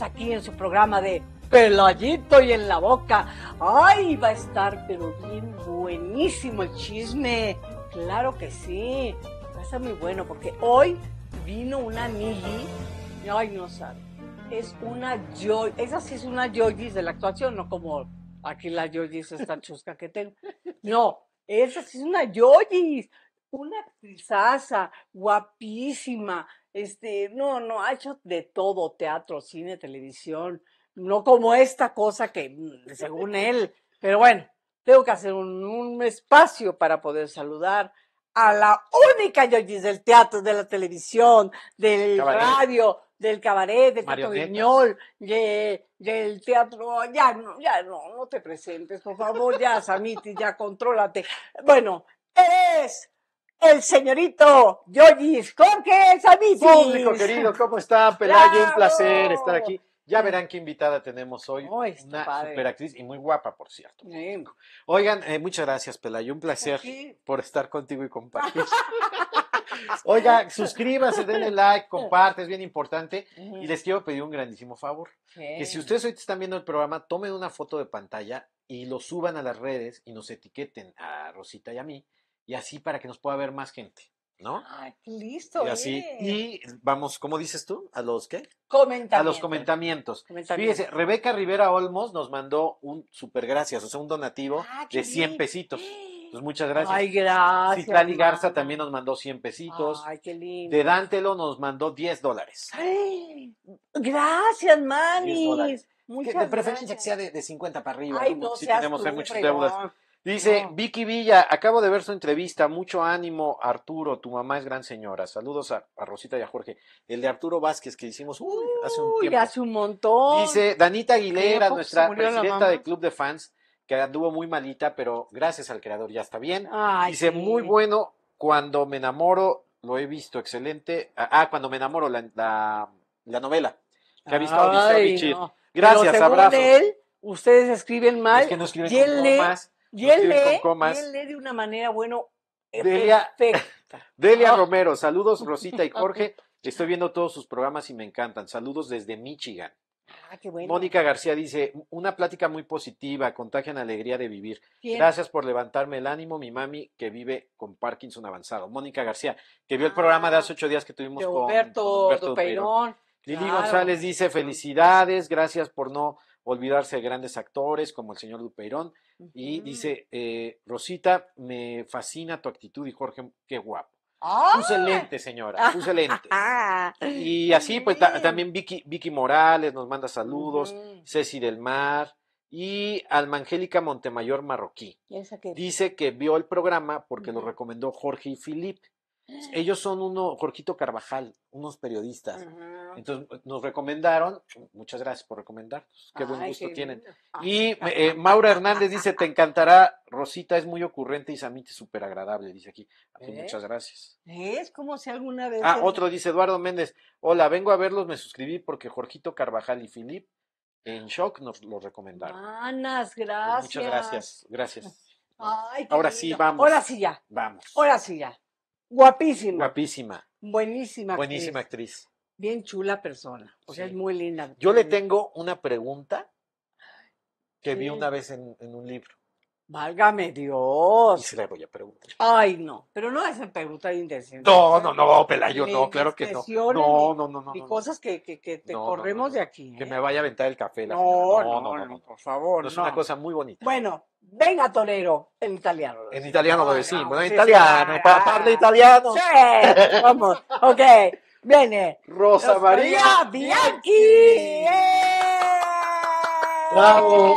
aquí en su programa de Pelayito y en la boca. ¡Ay! Va a estar, pero bien buenísimo el chisme. Claro que sí. Va a muy bueno porque hoy vino una niña. Ay, no sabe. Es una joy. Esa sí es una joyis de la actuación, no como aquí la es tan chusca que tengo. No, esa sí es una joyis. Una actrizaza guapísima, este, no, no, ha hecho de todo, teatro, cine, televisión, no como esta cosa que, mm, según él, pero bueno, tengo que hacer un, espacio para poder saludar a la única Yoyis del teatro, de la televisión, del radio, del cabaret, del teatro del teatro. Ya no, ya no, no te presentes, por favor, ya, Samiti, ya contrólate. Bueno, es el señorito Yoyis Jorge Sabitis. Público querido, ¿cómo está? Pelayo, un placer estar aquí. Ya verán qué invitada tenemos hoy. Oh, una superactriz y muy guapa, por cierto. Oigan, eh, muchas gracias, Pelayo. Un placer por estar contigo y compartir. Oiga, suscríbase, denle like, comparte, es bien importante. Y les quiero pedir un grandísimo favor. Que si ustedes hoy están viendo el programa, tomen una foto de pantalla y lo suban a las redes y nos etiqueten a Rosita y a mí y así para que nos pueda ver más gente. ¿no? Ah, listo. Y así. Eh. Y vamos, ¿cómo dices tú? ¿A los qué? Comentamientos. A los comentamientos. Fíjese, Rebeca Rivera Olmos nos mandó un super gracias, o sea, un donativo ah, de 100 pesitos. Pues muchas gracias. Ay, gracias. Citlali Garza también nos mandó 100 pesitos. Ay, qué lindo. De Dantelo nos mandó 10 dólares. Ay, gracias, Manis. que de preferencia que sea de, de, 50 para arriba. Ay, ¿no? no si tenemos muchas deudas. Dice Vicky Villa, acabo de ver su entrevista, mucho ánimo Arturo, tu mamá es gran señora. Saludos a, Rosita y a Jorge. El de Arturo Vázquez que hicimos hace un montón. Dice Danita Aguilera, nuestra presidenta De club de fans, que anduvo muy malita, pero gracias al creador ya está bien. Dice, muy bueno, cuando me enamoro, lo he visto, excelente. Ah, ah cuando me enamoro, la, novela. Que ha visto, Gracias, abrazo. Ustedes escriben mal. Es que no escriben y más. Y él, lee, de una manera, bueno, e Delia, perfecta. Delia oh. Romero, saludos Rosita y Jorge. Estoy viendo todos sus programas y me encantan. Saludos desde Michigan. Ah, qué bueno. Mónica García dice, una plática muy positiva, contagian alegría de vivir. Gracias por levantarme el ánimo, mi mami que vive con Parkinson avanzado. Mónica García, que vio el programa de ah, hace ocho días que tuvimos con Humberto, Lili González dice, felicidades, gracias por no olvidarse de grandes actores como el señor Dupeirón. Y dice, eh, Rosita, me fascina tu actitud y Jorge, qué guapo. ¡Ah! excelente señora, excelente, y así, pues también Vicky, Vicky, Morales nos manda saludos, Ceci del Mar y Almangélica Montemayor Marroquí. Dice que vio el programa porque lo recomendó Jorge y Filipe. Ellos son uno, Jorquito Carvajal, unos periodistas. Entonces pues, nos recomendaron, muchas gracias por recomendar, qué buen gusto tienen. Y eh, eh, Maura Hernández dice, te encantará, Rosita es muy ocurrente y Samite súper agradable, dice aquí. Ah, pues, muchas gracias. Es como si alguna vez... Ah, otro dice Eduardo Méndez, hola, vengo a verlos, me suscribí porque Jorgito Carvajal y Filip en shock nos lo recomendaron. Manas, gracias. Pues, muchas gracias, gracias. Ahora sí, vamos. Ahora sí ya. Vamos. Ahora sí ya. Guapísima. Guapísima. Buenísima. Buenísima actriz. Bien chula persona. O sea, es muy linda. Yo le tengo una pregunta que vi una vez en, un libro. Válgame Dios. Y se la voy a preguntar. Ay, no. Pero no es pregunta indecente. No, no, no, Pelayo, no, claro que no. No, no, no, no. Y cosas que, te corremos de aquí. Que ¿eh? me vaya a aventar el café. La no, no, no, no, por favor. es una cosa muy bonita. Bueno, venga a Torero, en italiano. En italiano lo decimos, en ah, italiano, para de italiano Sí, vamos, ok, viene. Rosa María Bianchi. eh Bravo,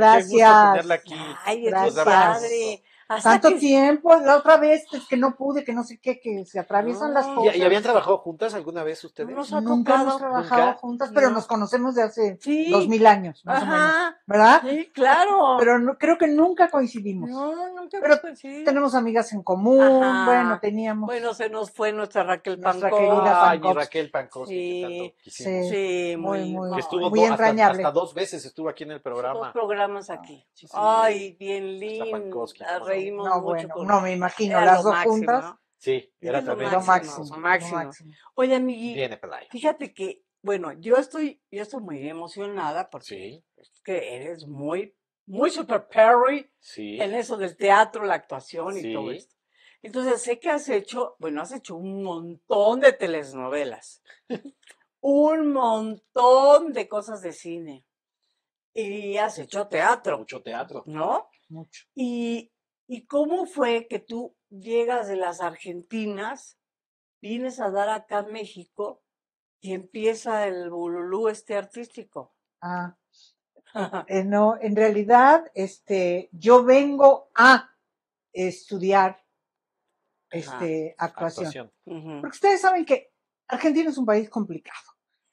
Gracias. Qué tenerla aquí. Ay, gracias. Padre. Tanto tiempo, la otra vez es pues, que no pude, que no sé qué, que se atraviesan las ah. cosas. ¿Y, habían trabajado juntas alguna vez ustedes? Nunca hemos trabajado juntas, pero nos conocemos de hace dos mil años, más o menos, ¿verdad? Sí, claro. Pero no, creo que nunca coincidimos. No, nunca pero coincidimos. Tenemos amigas en común, bueno, teníamos. Bueno, se nos fue nuestra Raquel Pancos. Raquel Pancos, sí. sí, muy, muy, estuvo muy hasta, Hasta, dos veces estuvo aquí en el programa. Dos programas aquí. Ay, bien linda no, Bueno, No, me imagino, las dos juntas. Sí, era lo también máximo, máximo. Oye, amigui, fíjate que, bueno, yo estoy, yo estoy muy emocionada porque que eres muy, muy super Perry en eso del teatro, la actuación y todo esto. Entonces, sé que has hecho, bueno, has hecho un montón de telenovelas, un montón de cosas de cine. Y has hecho teatro. Mucho teatro. ¿No? Mucho. Y ¿Y cómo fue que tú llegas de las Argentinas, vienes a dar acá a México y empieza el bululú este artístico? Ah, eh, no, en realidad, este, yo vengo a estudiar este, actuación. Porque ustedes saben que Argentina es un país complicado.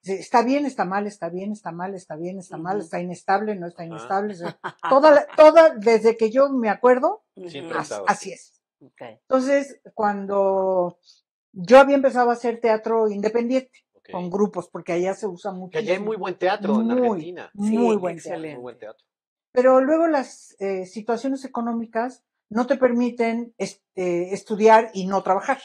Está bien, está mal, está bien, está mal, está bien, está mal, está inestable, no está ah. inestable. toda, toda, desde que yo me acuerdo, así, es. Entonces, cuando yo había empezado a hacer teatro independiente con grupos, porque allá se usa mucho. allá hay muy buen teatro en Argentina. Muy, buen teatro. Pero luego las eh, situaciones económicas no te permiten este, estudiar y no trabajar.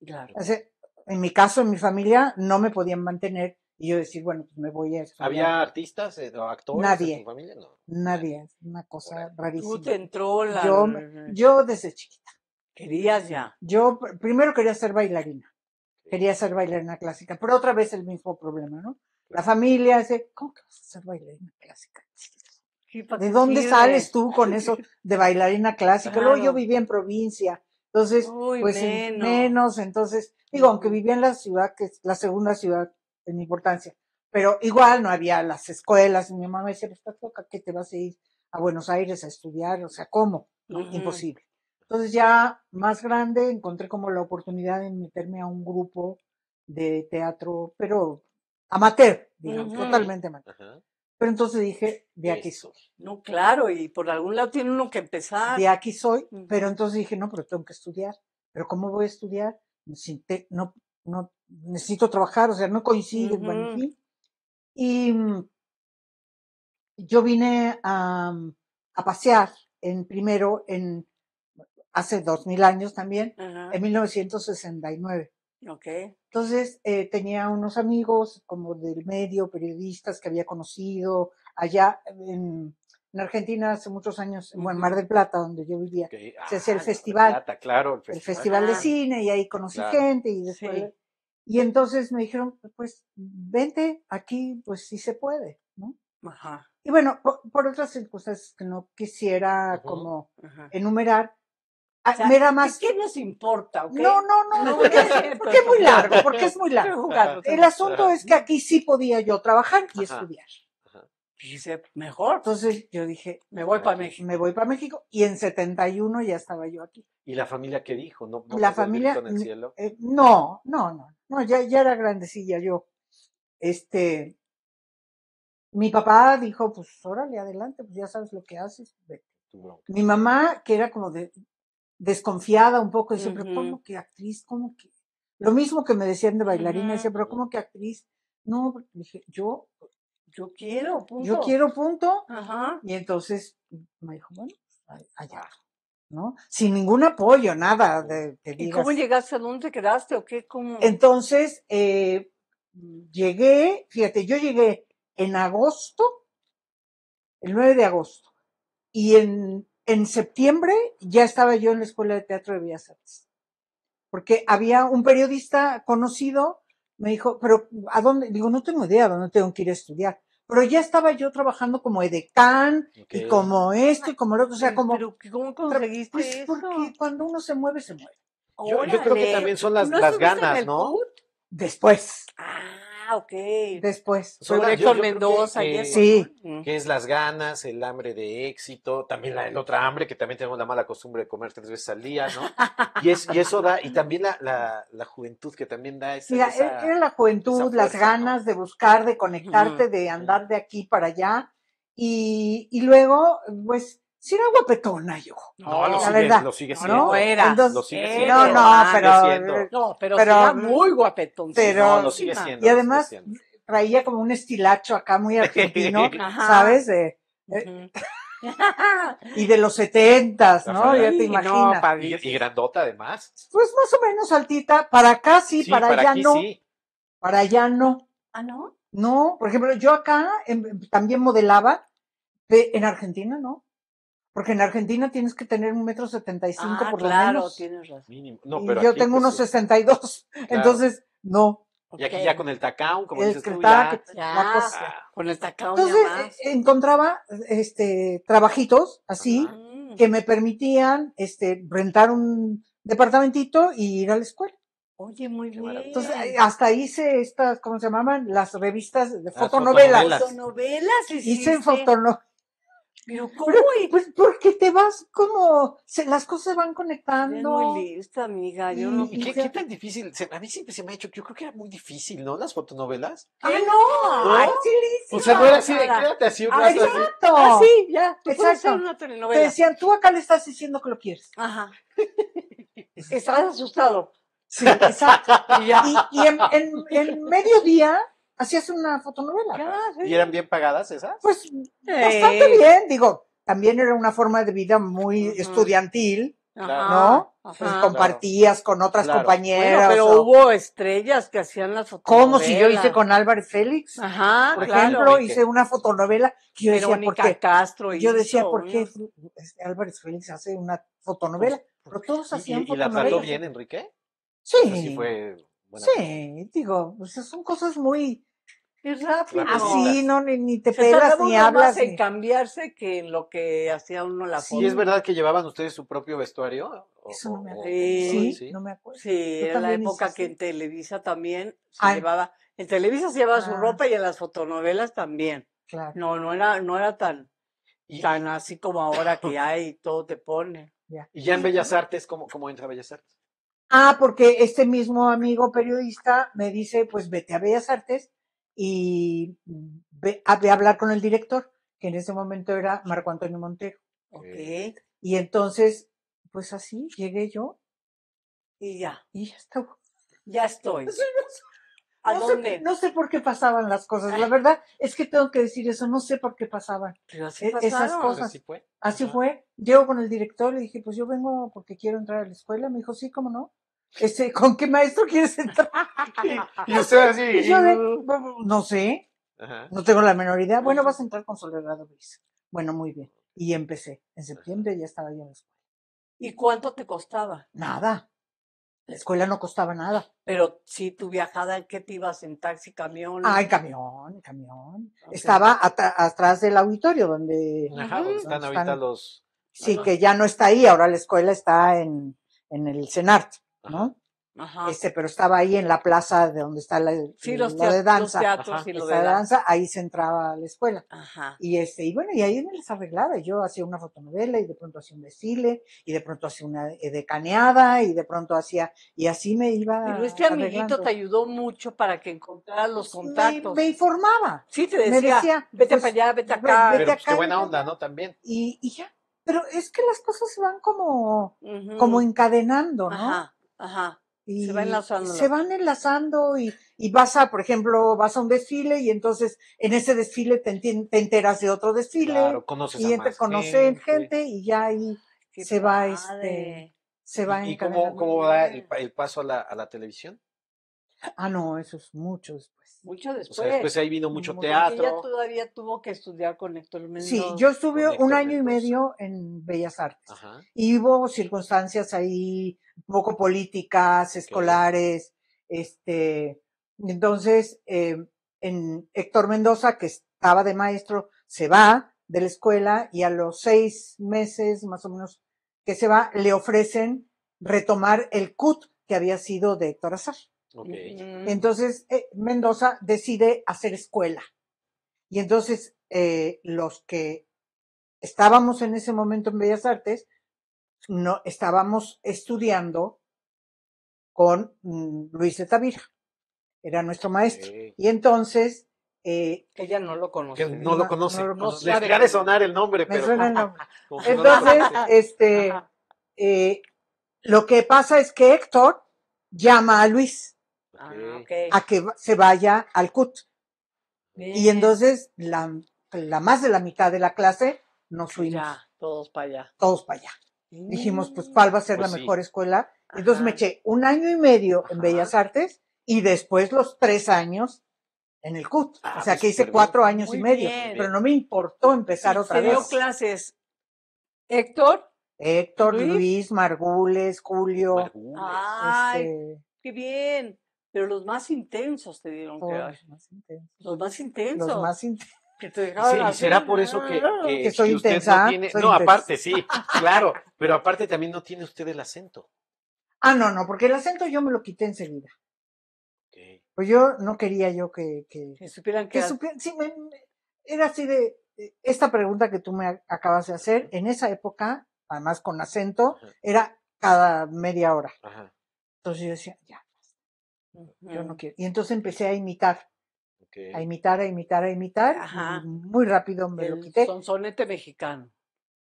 en mi caso, en mi familia, no me podían mantener y yo decir, bueno, pues me voy a ¿Había artistas eh, o actores Nadie. en tu familia? No. Nadie, una cosa rarísima. Tú te entró la... Yo, desde chiquita. ¿Querías ya? Yo primero quería ser bailarina, quería ser bailarina clásica, pero otra vez el mismo problema, ¿no? La familia dice, ¿cómo que vas a ser bailarina clásica? ¿De dónde sales tú con eso de bailarina clásica? Luego yo vivía en provincia, entonces, pues menos. entonces, digo, aunque vivía en la ciudad, que es la segunda ciudad en importancia. Pero igual no había las escuelas. Mi mamá me decía, ¿estás pues, toca ¿Qué te vas a ir a Buenos Aires a estudiar? O sea, ¿cómo? Imposible. Entonces ya más grande encontré como la oportunidad de meterme a un grupo de teatro, pero amateur, digamos, totalmente amateur. Pero entonces dije, de aquí soy. No, claro, y por algún lado tiene uno que empezar. De aquí soy, pero entonces dije, no, pero pues, tengo que estudiar. ¿Pero cómo voy a estudiar? Sin te, no, no necesito trabajar, o sea, no coincide, Y mm, yo vine mm, a, pasear en primero en hace dos mil años también, en 1969. Okay. Entonces eh, tenía unos amigos como del medio, periodistas que había conocido allá en, en Argentina hace muchos años, bueno, en Mar del Plata, donde yo vivía, se hacía el ah, festival, claro, el festival, de ah, cine y ahí conocí gente y después... Y entonces me dijeron, pues vente aquí, pues sí se puede, ¿no? Ajá. Y bueno, por, otras cosas que no quisiera como enumerar, ah, me da Mira más. ¿Qué nos importa? No, no, no, porque, es, muy largo, porque es muy largo. El asunto es que aquí sí podía yo trabajar y estudiar dice, mejor. Entonces yo dije, me voy para México. Me voy para México y en 71 ya estaba yo aquí. ¿Y la familia qué dijo? ¿No, no la familia en el cielo? Eh, no, no, no, no, ya, ya era grandecilla yo. Este, mi papá dijo, pues órale, adelante, pues ya sabes lo que haces. Mi mamá, que era como de, desconfiada un poco, dice, pero ¿cómo que actriz? ¿Cómo que? Lo mismo que me decían de bailarina, decía, pero ¿cómo que actriz? No, dije, yo yo quiero, punto. Yo quiero, punto. Ajá. Y entonces me dijo, bueno, allá, ¿no? Sin ningún apoyo, nada. De, ¿Y cómo llegaste a dónde quedaste o qué? Cómo? Entonces, eh, llegué, fíjate, yo llegué en agosto, el 9 de agosto, y en, en septiembre ya estaba yo en la Escuela de Teatro de Bellas Artes, porque había un periodista conocido me dijo, pero ¿a dónde? Digo, no tengo idea dónde tengo que ir a estudiar. Pero ya estaba yo trabajando como edecán y como esto y como lo otro. O sea, como. cómo conseguiste pues, eso? Porque cuando uno se mueve, se mueve. Yo, creo que también son las, las ganas, ¿no? Después. Ah. Ah, ok. Después. Sobre Mendoza que, Sí. Que es las ganas, el hambre de éxito, también la, el otra hambre, que también tenemos la mala costumbre de comer tres veces al día, ¿no? Y, es, y eso da, y también la, la, la juventud que también da esa. Mira, e-, era la juventud, las ganas de buscar, de conectarte, de andar de aquí para allá. Y, y luego, pues, si era guapetona yo. No, lo, la sigue, verdad. Eh, siendo. No, ah, era. lo sigue siendo. Eh, no, no, pero, no, pero, era muy guapetón. Pero, no, lo sigue siendo. Y además traía como un estilacho acá muy argentino, ¿sabes? y de los setentas, ¿no? Ya te imaginas. y, grandota además. Pues más o menos altita, para acá sí, para, allá no. Sí. Para allá no. Ah, no. No, por ejemplo, yo acá em, em, también modelaba, en Argentina no. Porque en Argentina tienes que tener un metro setenta y cinco ah, por lo menos. tienes razón. Mínimo. No, pero yo tengo pues, unos eh, sesenta y dos, entonces no. Y aquí ya con el tacao, como dices tú, ah. Con el tacao Entonces, ya más. Eh, encontraba este trabajitos así mm. que me permitían este rentar un departamentito y ir a la escuela. Oye, muy bien. Entonces, eh, hasta hice estas, ¿cómo se llamaban? Las revistas de fotonovelas. Fotonovelas, ¿Fotonovelas hice fotonovelas pero, ¿cómo? Pues porque te vas como, las cosas van conectando. muy lista, amiga. Yo ¿Y qué, tan difícil? a mí siempre se me ha hecho, yo creo que era muy difícil, ¿no? Las fotonovelas. ¡Ah, no! ¿No? ¡Ay, sí, O sea, no era así de quédate así un ah, rato. ¡Exacto! Así, ah, ya. exacto. Una telenovela. Te decían, tú acá le estás diciendo que lo quieres. Ajá. Estás asustado. Sí, exacto. y, y en, en, en mediodía hacías una fotonovela. ¿Y eran bien pagadas esas? Pues bastante bien, digo, también era una forma de vida muy estudiantil. ¿No? Pues, compartías con otras compañeras. pero hubo estrellas que hacían las fotonovelas. Como si yo hice con Álvarez Félix. Ajá, por ejemplo, hice una fotonovela que yo decía, ¿por Castro yo decía, ¿por qué este Álvarez Félix hace una fotonovela? Pues, pero todos hacían fotonovelas. ¿Y la trató bien, Enrique? Sí. Así fue pues sí, digo, son cosas muy rápidas. Así, no, ni, te pegas ni hablas. Más en cambiarse que en lo que hacía uno la foto. Sí, es verdad que llevaban ustedes su propio vestuario. Eso no me acuerdo. Sí, no me acuerdo. Sí, era la época que en Televisa también se llevaba. En Televisa se llevaba su ah. ropa y en las fotonovelas también. No, no era, no era tan, tan así como ahora que hay, todo te pone. Y ya en Bellas Artes, ¿cómo, cómo entra Bellas Artes? Ah, porque este mismo amigo periodista me dice, pues vete a Bellas Artes y ve a, hablar con el director, que en ese momento era Marco Antonio Montero. Okay. Y entonces, pues así llegué yo. Y ya. Y ya estuvo. Ya estoy. no, Sé, por qué pasaban las cosas. La verdad es que tengo que decir eso. No sé por qué pasaban Pero así eh, esas cosas. Pues así fue. Así fue. Llego con el director y dije, pues yo vengo porque quiero entrar a la escuela. Me dijo, sí, cómo no. Este, ¿Con qué maestro quieres entrar? y usted así. Mm". no sé. No tengo la menor idea. Bueno, vas a entrar con Soledad Luis. Bueno, muy bien. Y empecé. En septiembre ya estaba yo en la escuela. ¿Y cuánto te costaba? Nada. La escuela no costaba nada. Pero si tu viajada, ¿en qué te ibas? ¿En taxi, camión? Ah, en camión, camión. Estaba atrás del auditorio donde... están ahorita los... Sí, que ya no está ahí, ahora la escuela está en, en el CENART, ¿no? Este, pero estaba ahí en la plaza de donde está la, de danza. Los teatros de danza, ahí se entraba a la escuela. Y este, y bueno, y ahí me las arreglaba. Yo hacía una fotonovela y de pronto hacía un desfile y de pronto hacía una decaneada y de pronto hacía, y así me iba. Pero este amiguito te ayudó mucho para que encontraras los contactos. Me, informaba. Sí, te decía, vete pues, para allá, vete acá. Pues, qué buena onda, ¿no? También. Y, ya. Pero es que las cosas se van como, como encadenando, ¿no? Ajá, ajá se van enlazando y, y, vas a, por ejemplo, vas a un desfile y entonces en ese desfile te, te enteras de otro desfile. y a gente. y ya ahí se va este. Se va ¿Y, ¿y cómo, va el, paso a la, a la, televisión? Ah, no, eso es mucho mucho después. O sea, después ahí vino mucho teatro. Ella todavía tuvo que estudiar con Héctor Mendoza. Sí, yo estuve un año y medio en Bellas Artes. Y hubo circunstancias ahí, poco políticas, escolares. Este, entonces, eh, en Héctor Mendoza, que estaba de maestro, se va de la escuela y a los seis meses, más o menos, que se va, le ofrecen retomar el CUT que había sido de Héctor Azar. Entonces, eh, Mendoza decide hacer escuela. Y entonces, eh, los que estábamos en ese momento en Bellas Artes, no, estábamos estudiando con mm, Luis de Tavira. Era nuestro maestro. Y entonces... Ella eh, no lo conoce. no lo pues, conoce. de sonar el nombre, entonces, este, lo que pasa es que Héctor llama a Luis Ah, a que se vaya al CUT. Y entonces la, más de la mitad de la clase nos pues fuimos. todos para allá. Todos para allá. Dijimos, pues, ¿cuál va a ser pues la mejor escuela? Entonces me eché un año y medio en Bellas Artes y después los tres años en el CUT. o ah, sea, pues que hice cuatro años y medio. Pero no me importó empezar otra vez. dio clases Héctor? Héctor, Luis, Margules, Julio. Ay, este qué bien pero los más intensos te dieron que oh, Los más intensos. Los más intensos. sí, será por eso que, ah, que, soy intensa, no aparte sí, claro, pero aparte también no tiene usted el acento. Ah, no, no, porque el acento yo me lo quité enseguida. Pues yo no quería yo que... Que, supieran que... sí, era así de... Eh, esta pregunta que tú me acabas de hacer, en esa época, además con acento, era cada media hora. Entonces yo decía, ya, no quiero. Y entonces empecé a imitar. A imitar, a imitar, a imitar. Muy rápido me lo quité. sonete mexicano.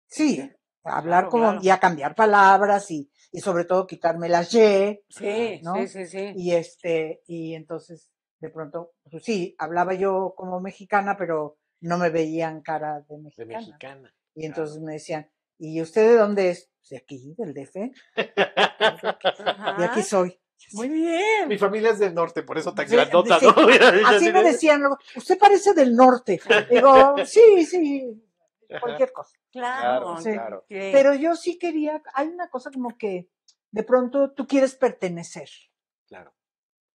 Sí, a hablar como y a cambiar palabras y, y sobre todo quitarme las Y. Sí, sí, sí, Y este, y entonces de pronto, pues sí, hablaba yo como mexicana, pero no me veían cara de mexicana. Y entonces me decían, ¿y usted de dónde es? Pues, de aquí, del DF. Y aquí soy. Muy bien. Mi familia es del norte, por eso tan Así me decían, usted parece del norte. Digo, sí, sí, cualquier cosa. Claro, Pero yo sí quería, hay una cosa como que de pronto tú quieres pertenecer. Claro.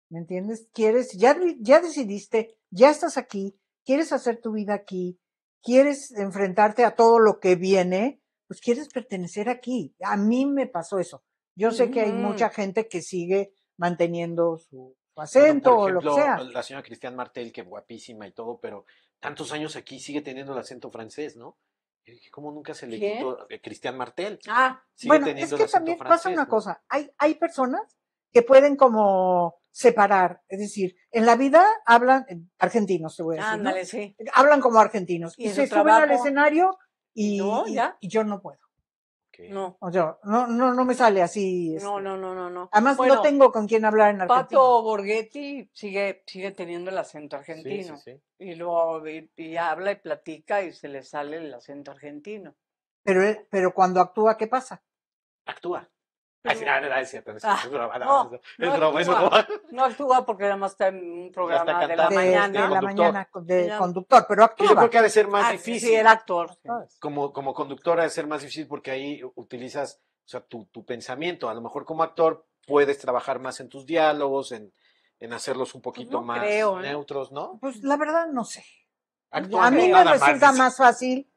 ¿Me entiendes? Quieres, ya, ya decidiste, ya estás aquí, quieres hacer tu vida aquí, quieres enfrentarte a todo lo que viene, pues quieres pertenecer aquí. A mí me pasó eso. Yo sé que hay mm. mucha gente que sigue manteniendo su, acento o lo que sea. La señora Cristian Martel, que guapísima y todo, pero tantos años aquí sigue teniendo el acento francés, ¿no? ¿Cómo nunca se le quitó a eh, Cristian Martel? Ah, bueno, es que también pasa una cosa. Hay, hay personas que pueden como separar. Es decir, en la vida hablan argentinos, te voy a decir. Ándale, sí. Hablan como argentinos. Y, se suben al escenario y, yo no puedo. No. O no, no, no me sale así. No, este. no, no, no, no. Además no tengo con quién hablar en Argentina. Pato Borghetti sigue, sigue teniendo el acento argentino. Y luego habla y platica y se le sale el acento argentino. Pero, eh, pero cuando actúa, ¿qué pasa? Actúa no, actúa porque además está en un programa de la mañana. Este, de conductor, pero actúa. Yo creo que ha de ser más ah, difícil. Como, como conductor ha de ser más difícil porque ahí utilizas tu, pensamiento. A lo mejor como actor puedes trabajar más en tus diálogos, en, hacerlos un poquito más ¿eh? neutros, ¿no? Pues la verdad no sé. a mí me resulta más fácil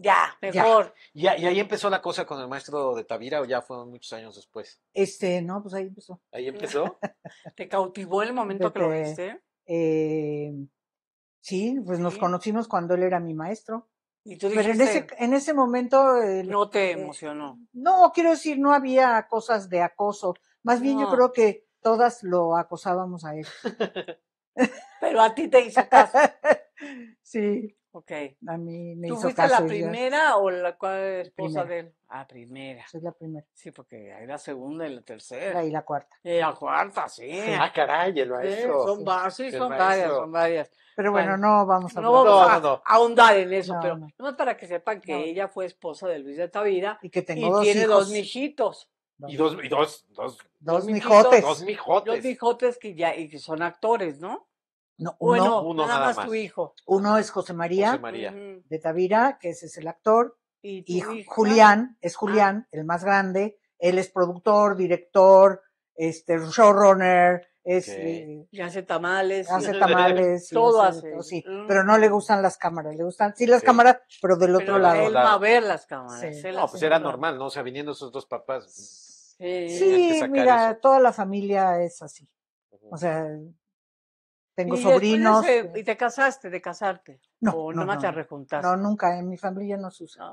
ya, mejor. ¿Y, ahí empezó la cosa con el maestro de Tavira o ya fueron muchos años después? Este, no, pues ahí empezó. ¿Ahí empezó? ¿Te cautivó el momento que lo viste? Eh, sí, pues nos conocimos cuando él era mi maestro. ¿Y tú dijiste, Pero en ese, en ese momento... no te eh, emocionó. no, quiero decir, no había cosas de acoso. Más bien yo creo que todas lo acosábamos a él. Pero a ti te hizo caso. sí. Ok. A mí me ¿Tú fuiste la primera o la cual esposa de él? Ah, primera. Soy la primera. Sí, porque hay la segunda y la tercera. Y la cuarta. Y la cuarta, sí. Ah, caray, lo Sí, son, son varias, son varias. Pero bueno, no vamos a, no a, ahondar en eso, pero no para que sepan que ella fue esposa de Luis de Tavira y que tiene dos mijitos. Y dos, y dos, dos, dos mijotes. Dos mijotes. Dos mijotes que ya y que son actores, ¿no? uno, bueno, nada, más, tu hijo. Uno es José María, de Tavira, que ese es el actor, y, Julián, es ah. Julián, el más grande, él es productor, director, este showrunner, es eh, y, hace tamales, hace tamales, todo hace, sí. Mm. pero no le gustan las cámaras, le gustan sí las cámaras, pero del otro lado. Él va a ver las cámaras. No, pues era normal, ¿no? O sea, viniendo esos dos papás. Sí, mira, toda la familia es así. O sea, tengo sobrinos. Eh ¿Y te casaste de casarte? No. ¿O no, nomás te rejuntaste? No, nunca. En mi familia no se usa.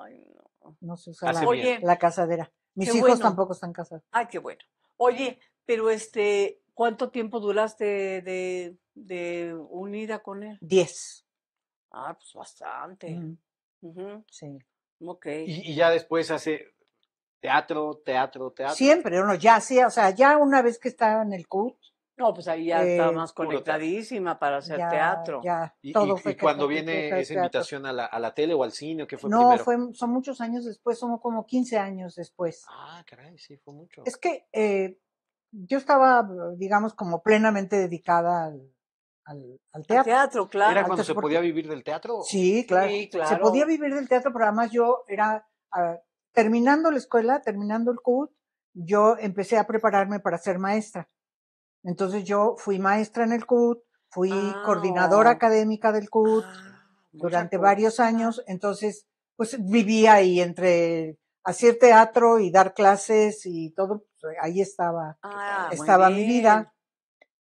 no. se usa la, casadera. Mis hijos tampoco están casados. Ay, qué bueno. Oye, pero este, ¿cuánto tiempo duraste de, unida con él? Diez. Ah, pues bastante. Sí. Ok. Y, ya después hace teatro, teatro, teatro. Siempre, uno ya hacía, o sea, ya una vez que estaba en el CUT, no, pues ahí ya estaba eh, más conectadísima para hacer teatro. y, cuando viene esa invitación a la, a la, tele o al cine, ¿qué fue no, Fue, son muchos años después, son como 15 años después. Ah, caray, sí, fue mucho. Es que eh, yo estaba, eh, digamos, como plenamente dedicada al, teatro. teatro, claro. ¿Era cuando se podía vivir del teatro? Sí claro. sí claro. Se podía vivir del teatro, pero además yo era, ah, terminando la escuela, terminando el CUT, yo empecé a prepararme para ser maestra. Entonces yo fui maestra en el CUT, fui coordinadora ah, académica del CUT ah, durante varios años, entonces pues vivía ahí entre hacer teatro y dar clases y todo, pues, ahí estaba, ah, estaba mi vida.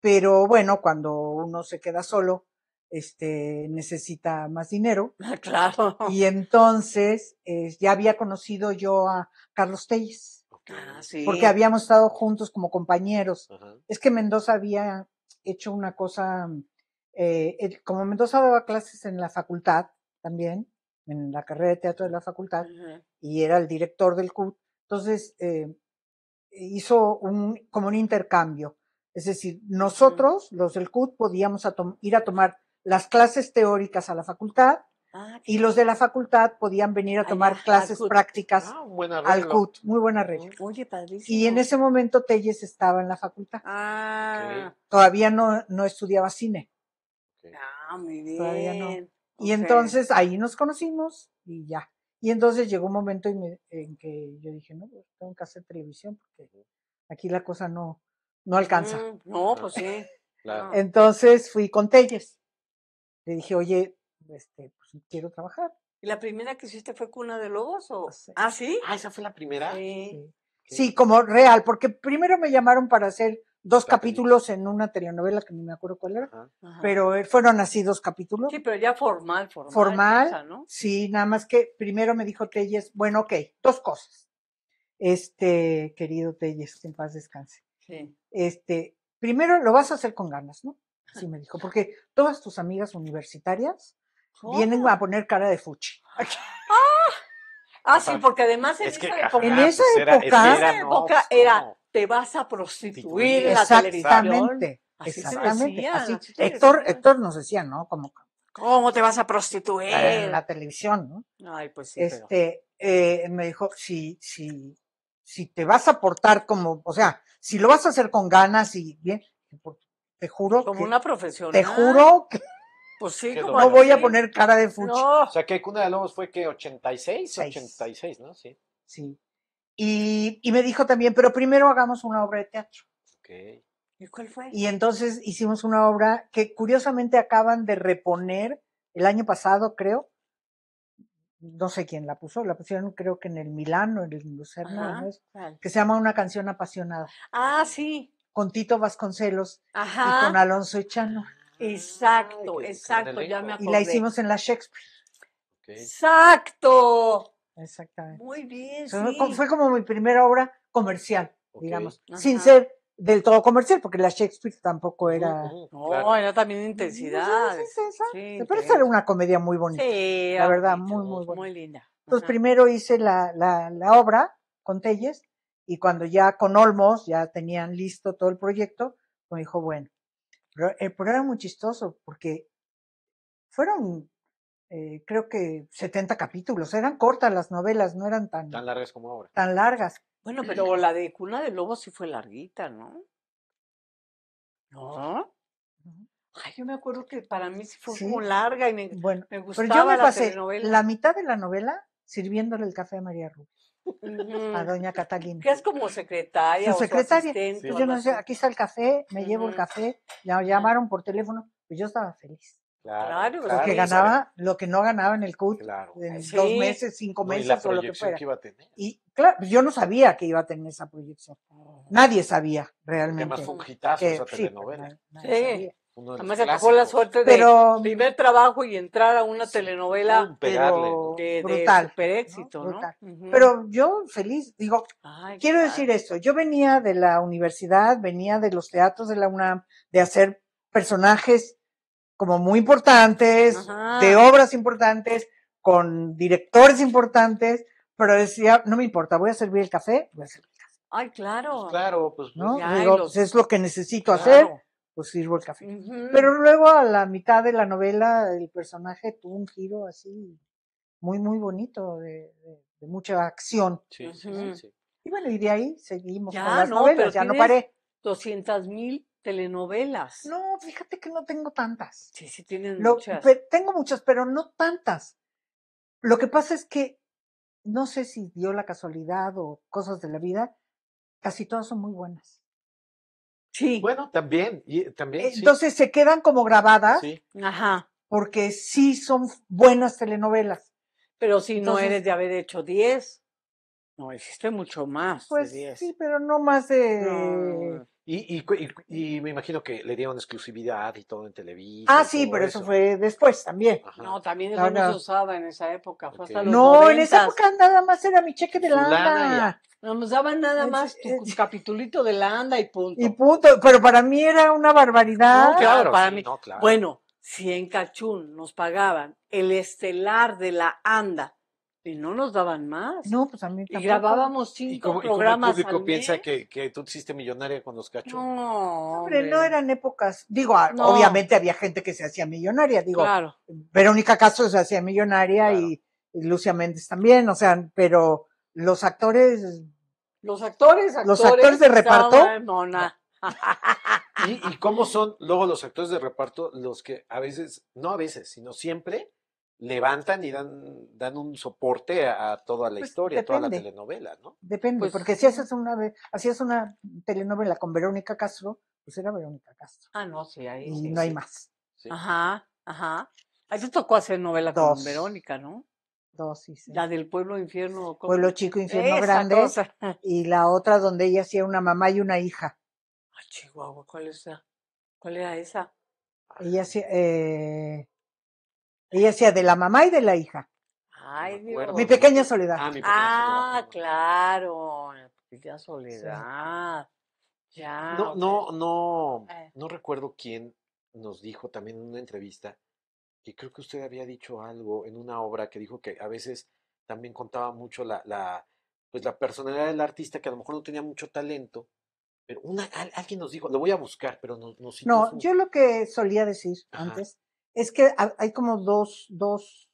Pero bueno, cuando uno se queda solo, este, necesita más dinero. Claro. Y entonces eh, ya había conocido yo a Carlos Teis. Ah, porque habíamos estado juntos como compañeros. Es que Mendoza había hecho una cosa, mm, eh, como Mendoza daba clases en la facultad también, en la carrera de teatro de la facultad, y era el director del CUT, entonces eh, hizo un, como un intercambio. Es decir, nosotros, los del CUT, podíamos ir a tomar las clases teóricas a la facultad Ah, y los de la facultad podían venir a tomar clases prácticas ah, al CUT. Muy buena regla. Y en ese momento Telles estaba en la facultad. Ah. Todavía no, estudiaba cine. Ah, muy bien. Todavía no. Y entonces ahí nos conocimos y ya. Y entonces llegó un momento en, que yo dije, no, pues, tengo que hacer televisión porque aquí la cosa no, no alcanza. Mm, no, pues sí. claro. Ah. Entonces fui con Telles. Le dije, oye, este, pues, quiero trabajar. ¿Y la primera que hiciste fue Cuna de Lobos? O... ¿Ah, sí? Ah, esa fue la primera. Sí. como real, porque primero me llamaron para hacer dos capítulos en una telenovela que no me acuerdo cuál era, pero eh, fueron así dos capítulos. Sí, pero ya formal, formal. Formal, ¿no? sí, nada más que primero me dijo Telles, bueno, ok, dos cosas. Este, querido Telles, en paz descanse. Sí. Este, primero lo vas a hacer con ganas, ¿no? sí me dijo, porque todas tus amigas universitarias Vienen a poner cara de fuchi. ¡Ah! ah sí, porque además en, es esa, época, pues en esa época, era, te vas a prostituir en la televisión. Exactamente. Héctor, Héctor nos decía, ¿no? Como, pues, ¿Cómo te vas a prostituir? En la televisión, ¿no? Ay, pues sí. Este, eh, me dijo, si, si, si te vas a portar como, o sea, si lo vas a hacer con ganas y bien, te juro. Como una profesión. Te juro que pues no voy a poner cara de fuchi. O sea, que Cuna de Lobos fue que 86, 86, ¿no? Sí. Sí. Y, me dijo también, pero primero hagamos una obra de teatro. Ok. ¿Y cuál fue? Y entonces hicimos una obra que curiosamente acaban de reponer el año pasado, creo. No sé quién la puso, la pusieron creo que en el Milano, en el Lucerna, que se llama Una canción apasionada. Ah, sí. Con Tito Vasconcelos y con Alonso Echano. Exacto, exacto, ya me acordé. Y la hicimos en la Shakespeare. Exacto. Exactamente. Muy bien. Fue, como mi primera obra comercial, digamos, sin ser del todo comercial, porque la Shakespeare tampoco uh, era. Uh, no, era también intensidad. pero esta era una comedia muy bonita. Sí, la verdad, muy, muy bonita. Muy linda. Entonces, primero hice la, la, la obra con Telles, y cuando ya con Olmos ya tenían listo todo el proyecto, pues me dijo, bueno, pero, era muy chistoso porque fueron, eh, creo que 70 capítulos. Eran cortas las novelas, no eran tan, tan largas como ahora. Tan largas. Bueno, pero la de Cuna de Lobos sí fue larguita, ¿no? ¿No? Ay, yo me acuerdo que para mí sí fue muy larga y me, bueno, me gustaba la La mitad de la novela sirviéndole el café a María Rubio a doña Catalina. Que es como secretaria. Yo no sé, aquí está el café, me llevo el café, llamaron por teléfono, pues yo estaba feliz. Claro, claro que ganaba lo que no ganaba en el CUT en dos meses, cinco meses y o lo que fuera. iba a tener. Y claro, pues yo no sabía que iba a tener esa proyección. Nadie sabía realmente. esa telenovela. También se Además, la suerte pero, de primer trabajo y entrar a una telenovela pero, de, brutal, super éxito, Pero yo feliz, digo, quiero decir esto, yo venía de la universidad, venía de los teatros de la UNAM, de hacer personajes como muy importantes, de obras importantes, con directores importantes, pero decía, no me importa, voy a servir el café, voy a servir el café. Ay, claro. Pues claro, pues, pues ¿no? Pues, es lo que necesito hacer pues sirvo el café. Pero luego a la mitad de la novela el personaje tuvo un giro así muy, muy bonito, de, mucha acción. Sí, sí, y bueno, y de ahí seguimos con las novelas, ya no paré. 200 mil telenovelas. No, fíjate que no tengo tantas. Sí, sí, tienen muchas. Tengo muchas, pero no tantas. Lo que pasa es que no sé si dio la casualidad o cosas de la vida, casi todas son muy buenas. Sí. Bueno, también, y, eh, también. Entonces se quedan como grabadas. Ajá. Porque sí son buenas telenovelas. Pero si no eres de haber hecho 10. No, existe mucho más. Pues sí, pero no más de... Y, me imagino que le dieron exclusividad y todo en ah, Televisa. Ah, sí, pero eso, fue después también. No, también eso no, se usaba en esa época. no, en esa época nada más era mi cheque de la No Nos daban nada más tu capitulito de la ANDA y punto. Y punto, pero para mí era una barbaridad. claro, para mí. Bueno, si en Cachún nos pagaban el estelar de la ANDA y no nos daban más. No, pues a mí tampoco. Y grabábamos cinco programas. ¿Y cómo el público piensa que, tú te hiciste millonaria con los cachos? No, hombre, no eran épocas. Digo, obviamente había gente que se hacía millonaria. Digo, claro. Verónica Castro se hacía millonaria y, Lucía Lucia Méndez también, o sea, pero los actores. Los actores, actores Los actores de reparto. ¿Y, ¿Y cómo son luego los actores de reparto los que a veces, no a veces, sino siempre levantan y dan, dan un soporte a, toda la historia, a toda la pues telenovela, ¿no? Depende, pues porque si haces una hacías una telenovela con Verónica Castro, pues era Verónica Castro. Ah, no, sí, ahí. Y no hay más. Ajá, ajá. Ahí te tocó hacer novela con Verónica, ¿no? Dos, sí, sí. La del pueblo infierno. Pueblo chico, infierno grande. Y la otra donde ella hacía una mamá y una hija. Ah, Chihuahua, ¿cuál es esa? ¿Cuál era esa? Ella hacía, eh, ella decía de la mamá y de la hija. Ah, ay, Mi pequeña soledad. Ah, claro. Mi pequeña ah, soledad. Ya. No, no, no, eh. no recuerdo quién nos dijo también en una entrevista que creo que usted había dicho algo en una obra que dijo que a veces también contaba mucho la, la pues la personalidad del artista que a lo mejor no tenía mucho talento, pero una, alguien nos dijo, lo voy a buscar, pero no. no No, yo lo que solía decir antes es que hay como dos, dos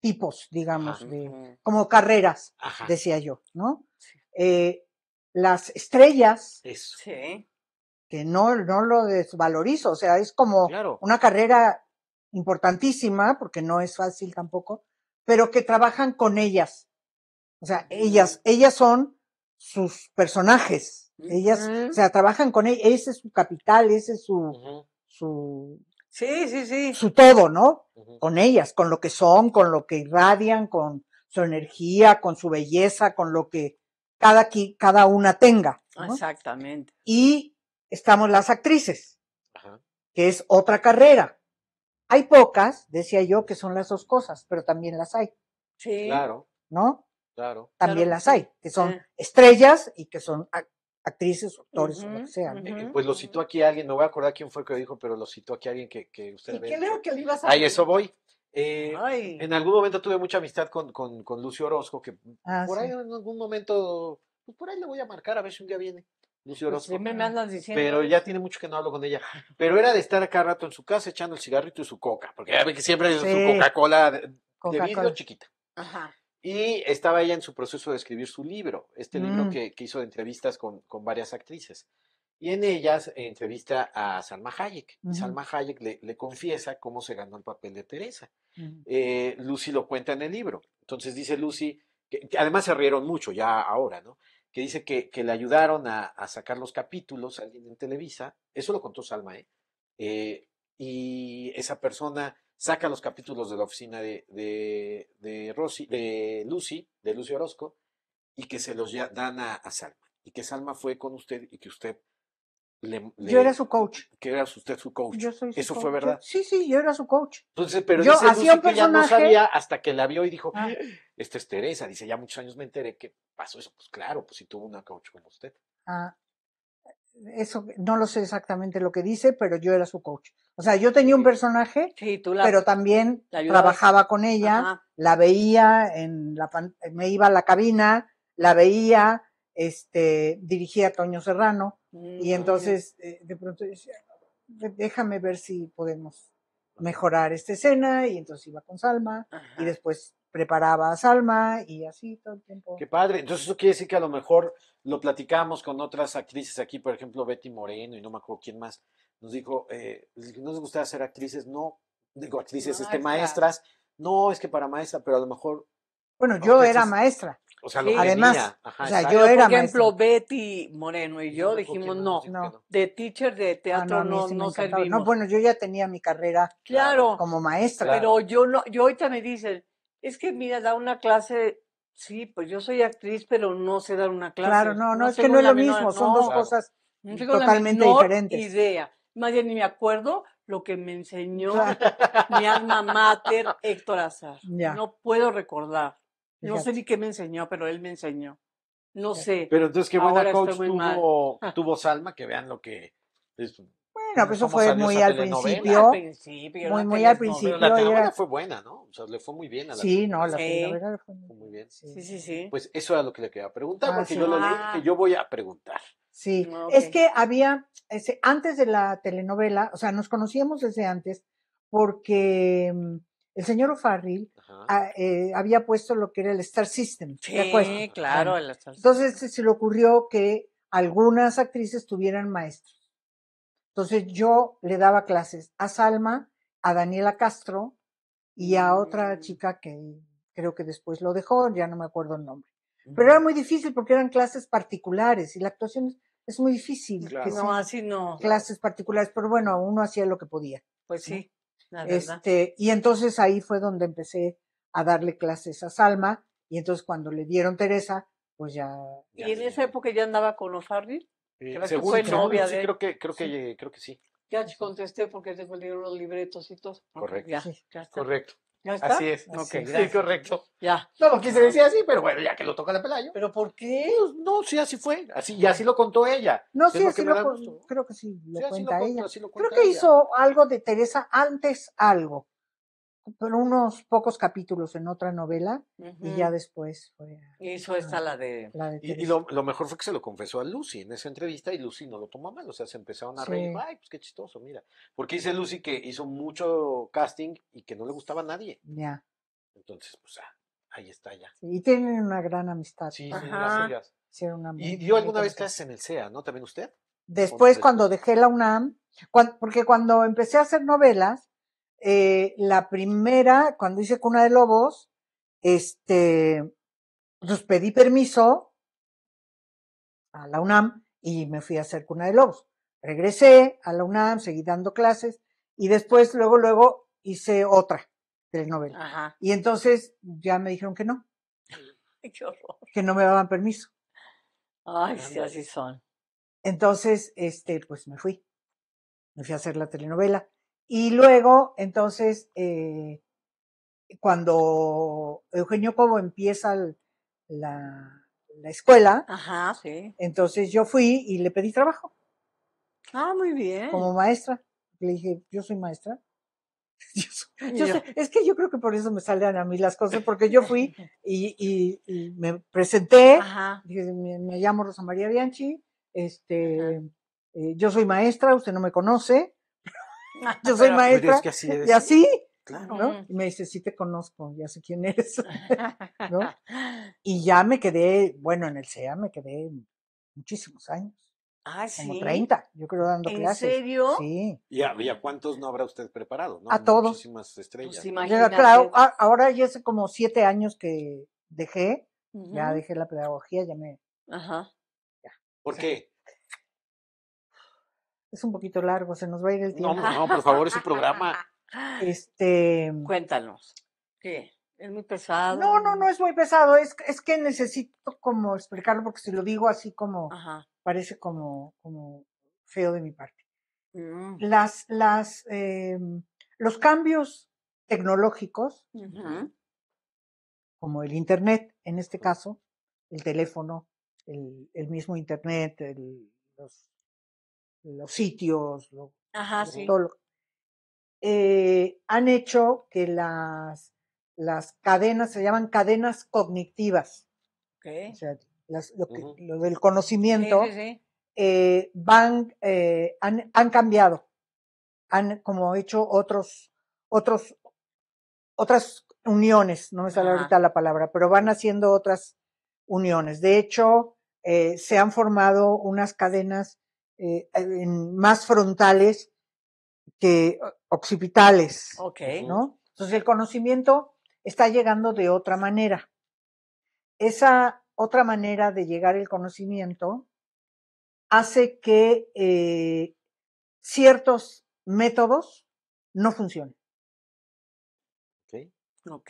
tipos, digamos, de, como carreras, decía yo, ¿no? Eh, las estrellas, que no, no lo desvalorizo, o sea, es como una carrera importantísima, porque no es fácil tampoco, pero que trabajan con ellas. O sea, ellas, ellas son sus personajes. Ellas, o sea, trabajan con ellas, ese es su capital, ese es su Sí, sí, sí. Su todo, ¿no? Con ellas, con lo que son, con lo que irradian, con su energía, con su belleza, con lo que cada, cada una tenga. Exactamente. Y estamos las actrices, que es otra carrera. Hay pocas, decía yo, que son las dos cosas, pero también las hay. Sí. Claro. ¿No? Claro. También las hay, que son eh. estrellas y que son actrices, actores, o lo que sea. pues lo citó aquí alguien, no voy a acordar quién fue que lo dijo, pero lo citó aquí alguien que, que usted ve. ¿Qué que le ibas a Ahí eso voy. Eh, en algún momento tuve mucha amistad con, Lucio Orozco, que ah, por ahí en algún momento, pues por ahí le voy a marcar a ver si un día viene. Lucio pues Orozco. me andas diciendo. Pero ya tiene mucho que no hablo con ella. Pero era de estar acá rato en su casa echando el cigarrito y su coca, porque ya ve que siempre es su Coca-Cola de, de chiquita. Ajá. Y estaba ella en su proceso de escribir su libro, este libro mm. que, hizo de entrevistas con, varias actrices. Y en ellas entrevista a Salma Hayek. Salma Hayek le, confiesa cómo se ganó el papel de Teresa. Mm. Eh, Lucy lo cuenta en el libro. Entonces dice Lucy, que, además se rieron mucho ya ahora, ¿no? que dice que, le ayudaron a, sacar los capítulos alguien en Televisa, eso lo contó Salma, Eh, eh y esa persona saca los capítulos de la oficina de, de, de, de Lucy, de Lucy Orozco, y que se los ya dan a, Salma. Y que Salma fue con usted y que usted le, le, yo era su coach. Que era usted su coach. Yo soy su Eso fue verdad. Sí, sí, yo era su coach. Entonces, pero yo dice hacía que ya no sabía hasta que la vio y dijo, ah. esta es Teresa. Dice, ya muchos años me enteré que pasó eso. Pues claro, pues si tuvo una coach como usted. Ah, eso no lo sé exactamente lo que dice, pero yo era su coach. O sea, yo tenía un personaje, pero también trabajaba con ella, la veía, en la, me iba a la cabina, la veía, este, dirigía a Toño Serrano, mm, y entonces eh, de pronto decía, déjame ver si podemos mejorar esta escena, y entonces iba con Salma, y después preparaba Salma y así todo el tiempo. Qué padre. Entonces eso quiere decir que a lo mejor lo platicamos con otras actrices aquí, por ejemplo, Betty Moreno y no me acuerdo quién más, nos dijo, eh, no les gustaba ser actrices, no, digo actrices, este, maestras, no, es que para maestra, pero a lo mejor... Bueno, yo era maestra. O sea, además, o sea, yo era por ejemplo, Betty Moreno y yo dijimos no, no, de teacher de teatro no, no, no No, bueno, yo ya tenía mi carrera claro, como maestra. Pero yo no, yo ahorita me dicen, es que, mira, da una clase, sí, pues yo soy actriz, pero no sé dar una clase. Claro, no, no, es que no es lo mismo, son dos cosas no tengo totalmente diferentes. idea. Más bien ni me acuerdo lo que me enseñó mi alma mater Héctor Azar. Ya. No puedo recordar. No sé ni qué me enseñó, pero él me enseñó. No sé. Pero entonces qué buena coach tuvo, tuvo, Salma, que vean lo que es bueno, pero eso fue muy al principio, Muy, muy al principio. La telenovela fue buena, ¿no? O sea, le fue muy bien a la Sí, no, la telenovela fue muy bien. Sí, sí, sí. Pues eso era lo que le quería preguntar, ah, porque yo lo leí, que ah. yo voy a preguntar. Sí, ah, es que había, antes de la telenovela, o sea, nos conocíamos desde antes, porque mm, el señor O'Farrill eh, había puesto lo que era el Star System. Sí, claro. el Star System. entonces se le ocurrió que algunas actrices tuvieran maestros. Entonces yo le daba clases a Salma, a Daniela Castro y a otra mm. chica que creo que después lo dejó, ya no me acuerdo el nombre. Pero era muy difícil porque eran clases particulares y la actuación es muy difícil. no, así no. Clases particulares, pero bueno, uno hacía lo que podía. Pues sí. La este, y entonces ahí fue donde empecé a darle clases a Salma y entonces cuando le dieron Teresa, pues ya. ¿Y en esa época ya andaba con los eh, según fue novia sí, creo que, creo, sí. que, creo que sí. Ya contesté porque tengo los libretos y todo. Correcto. Correcto. ¿Ya está? Así es. sí, correcto. Ya. No lo quise decir así, pero bueno, ya que lo toca la pelayo. ¿Pero por qué? No, pues, no sí, así fue. Así, y así lo contó ella. No, sí, así lo, creo que sí lo cuenta ella. creo que hizo algo de Teresa antes algo pero unos pocos capítulos en otra novela y ya después fue. Hizo esta la de. y, lo, mejor fue que se lo confesó a Lucy en esa entrevista y Lucy no lo tomó mal, o sea, se empezaron a reír. Ay, pues qué chistoso, mira. Porque dice Lucy que hizo mucho casting y que no le gustaba a nadie. Ya. Entonces, pues ah, ahí está ya. y tienen una gran amistad. Sí, y dio alguna vez clases en el CEA, ¿no? ¿También usted? Después, cuando dejé la UNAM, porque cuando empecé a hacer novelas, eh, la primera, cuando hice Cuna de Lobos, este, pues, pedí permiso a la UNAM y me fui a hacer Cuna de Lobos. Regresé a la UNAM, seguí dando clases y después, luego, luego hice otra telenovela. Y entonces ya me dijeron que no. Qué horror. Que no me daban permiso. Ay, sí, así son. Entonces, este, pues me fui. Me fui a hacer la telenovela. Y luego, entonces, eh, cuando Eugenio Cobo empieza la, escuela, Ajá, sí. entonces yo fui y le pedí trabajo. Ah, muy bien. Como maestra. Le dije, yo soy maestra. es que yo creo que por eso me salen a mí las cosas, porque yo fui y, me presenté, me, llamo Rosa María Bianchi, este, eh, yo soy maestra, usted no me conoce, yo soy maestra. Y así, claro. Mm. Y me dice, sí te conozco, ya sé quién eres. Y ya me quedé, bueno, en el CEA me quedé muchísimos años. Ah, como 30, yo creo, dando clases. ¿En serio? Sí. ¿Y a, cuántos no habrá usted preparado? ¿no? A todos. Muchísimas pues estrellas. claro, ahora ya hace como siete años que dejé, ya dejé la pedagogía, ya me... Ajá. ¿Por qué? es un poquito largo, se nos va a ir el tiempo. No, no, por favor, es un programa. Este. Mm. Cuéntanos. ¿Qué? Es muy pesado. No, no, no es muy pesado. Es, que necesito como explicarlo, porque si lo digo así como parece como, como feo de mi parte. Mm. Las, las, em, los cambios tecnológicos, como el internet, en este caso, el teléfono, el, el mismo internet, el, los los sitios, eh, han hecho que las, las cadenas, se llaman cadenas cognitivas, lo, del conocimiento, eh, van, eh, han, han, cambiado, han como hecho otros, otros, otras uniones, no me sale ahorita la palabra, pero van haciendo otras uniones. De hecho, se han formado unas cadenas eh, más frontales que occipitales. ¿no? Entonces el conocimiento está llegando de otra manera. Esa otra manera de llegar el conocimiento hace que eh, ciertos métodos no funcionen. Ok.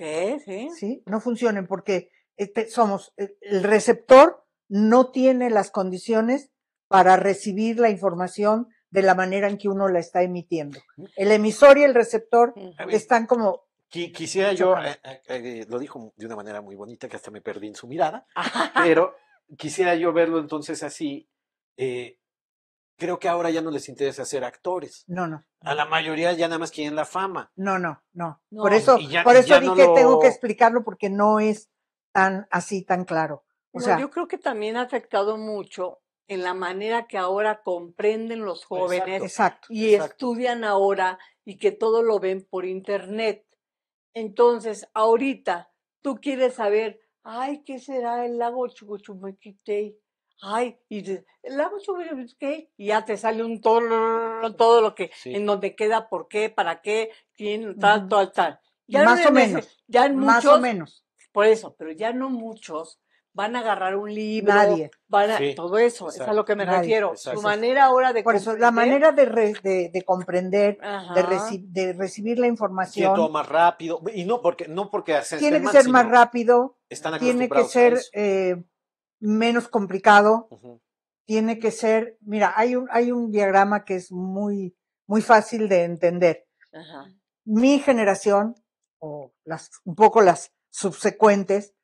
sí. Sí, no funcionen porque este, somos, el receptor no tiene las condiciones para recibir la información de la manera en que uno la está emitiendo. El emisor y el receptor están como... Quisiera yo, eh, eh, eh, lo dijo de una manera muy bonita que hasta me perdí en su mirada, pero quisiera yo verlo entonces así. creo que ahora ya no les interesa ser actores. No, no. A la mayoría ya nada más quieren la fama. No, no, no. Por eso, por eso dije que tengo que explicarlo porque no es tan así, tan claro. O sea, yo creo que también ha afectado mucho en la manera que ahora comprenden los jóvenes y estudian ahora y que todo lo ven por internet. Entonces, ahorita tú quieres saber, ay, ¿qué será el lago Chucuchumequitei? Ay, y el lago Chucuchumequitei, y ya te sale un todo, todo lo que, en donde queda, por qué, para qué, quién, tal, tal, tal. Ya más o menos. Ya en muchos, más o menos. Por eso, pero ya no muchos van a agarrar un libro, Nadie. van todo eso, es a lo que me refiero. Su manera ahora de Por eso, la manera de, comprender, de, recibir la información. que más rápido, y no porque, no porque Tiene que ser más rápido, tiene que ser eh, menos complicado, tiene que ser, mira, hay un, hay un diagrama que es muy, muy fácil de entender. Mi generación, o las, un poco las subsecuentes,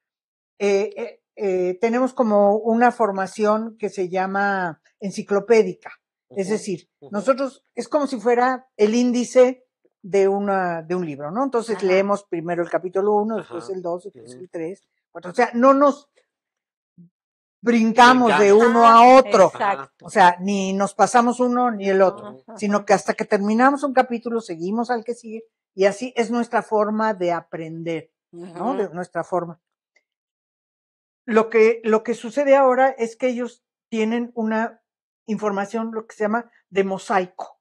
eh, eh, eh, tenemos como una formación que se llama enciclopédica. Es decir, nosotros es como si fuera el índice de, una, de un libro, ¿no? Entonces leemos primero el capítulo 1, después el 2, después el 3, O sea, no nos brincamos de uno a ah, otro. O sea, ni nos pasamos uno ni el otro, sino que hasta que terminamos un capítulo seguimos al que sigue y así es nuestra forma de aprender, ¿no? nuestra forma lo que, lo que sucede ahora es que ellos tienen una información, lo que se llama de mosaico.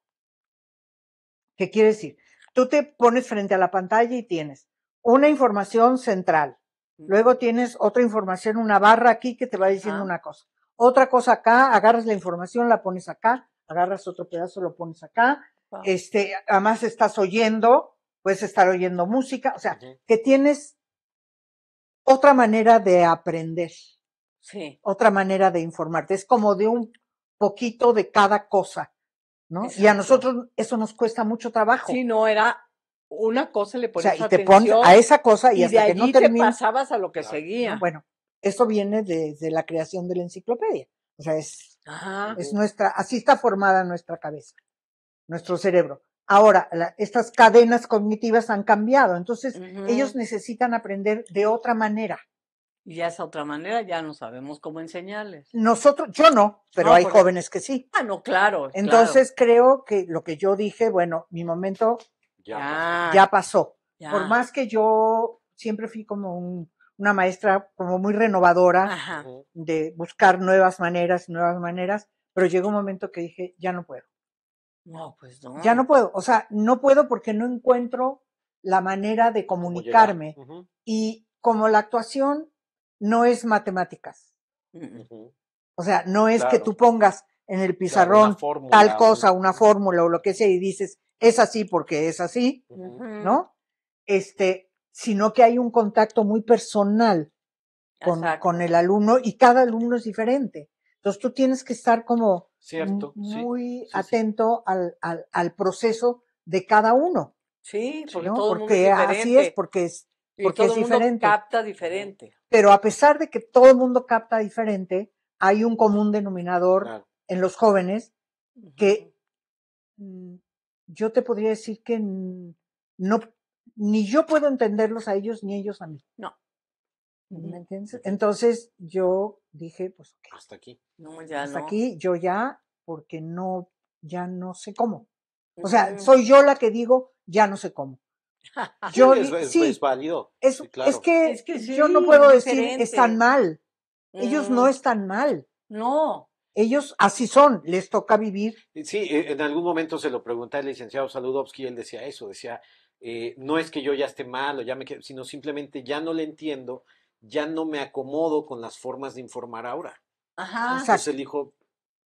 ¿Qué quiere decir? Tú te pones frente a la pantalla y tienes una información central. Mm. Luego tienes otra información, una barra aquí que te va diciendo ah. una cosa. Otra cosa acá, agarras la información, la pones acá, agarras otro pedazo, lo pones acá. Este, además estás oyendo, puedes estar oyendo música, o sea, que tienes otra manera de aprender, sí. otra manera de informarte. Es como de un poquito de cada cosa, ¿no? Y a nosotros eso nos cuesta mucho trabajo. Sí, no, era una cosa le ponías o sea, y te pones a esa cosa y, hasta que no te pasabas a lo que seguía. Bueno, eso viene desde la creación de la enciclopedia. O sea, es nuestra, así está formada nuestra cabeza, nuestro cerebro. Ahora, estas cadenas cognitivas han cambiado, entonces ellos necesitan aprender de otra manera. Y ya esa otra manera ya no sabemos cómo enseñarles. Nosotros, yo no, pero hay jóvenes que sí. Ah, no, claro. Entonces creo que lo que yo dije, bueno, mi momento ya, pasó. Por más que yo siempre fui como una maestra como muy renovadora de buscar nuevas maneras, nuevas maneras, pero llegó un momento que dije, ya no puedo. No, pues no. Ya no puedo, o sea, no puedo porque no encuentro la manera de comunicarme. Y como la actuación no es matemáticas. O sea, no es que tú pongas en el pizarrón tal cosa, una fórmula o lo que sea y dices, es así porque es así, ¿no? Este, sino que hay un contacto muy personal con, el alumno y cada alumno es diferente. Entonces tú tienes que estar como Cierto, muy atento Al, proceso de cada uno. Sí, porque, así es, porque es, porque es diferente. El mundo capta diferente. Pero a pesar de que todo el mundo capta diferente, hay un común denominador en los jóvenes que mm, yo te podría decir que no, ni yo puedo entenderlos a ellos ni ellos a mí. No. ¿Me entiendes? Entonces yo dije, pues Hasta aquí. Hasta aquí, yo ya, porque no, ya no sé cómo. O sea, soy yo la que digo, ya no sé cómo. sí, es, válido. Es, que, yo no puedo decir, están mal. Ellos no mm. están mal. No. Ellos así son, les toca vivir. Sí, e, en algún momento se lo pregunté al licenciado Saludovsky, él decía eso, decía, eh, no es que yo ya esté mal o ya me sino simplemente ya no le entiendo ya no me acomodo con las formas de informar ahora. Ajá. Entonces elijo,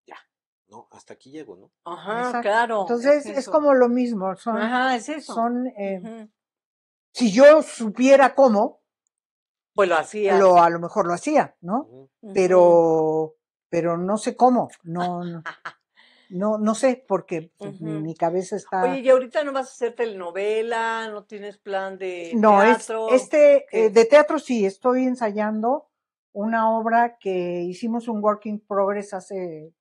ya, no, hasta aquí llego, ¿no? Ajá, claro. Entonces es, como lo mismo, son, Ajá, es eso. son eh, si yo supiera cómo, pues lo hacía. Lo, a lo mejor lo hacía, ¿no? Pero, pero no sé cómo, no. No, no sé, porque pues, mi cabeza está. Oye, y ahorita no vas a hacer telenovela, no tienes plan de no, teatro. Es, este, eh, de teatro sí, estoy ensayando una obra que hicimos un working progress hace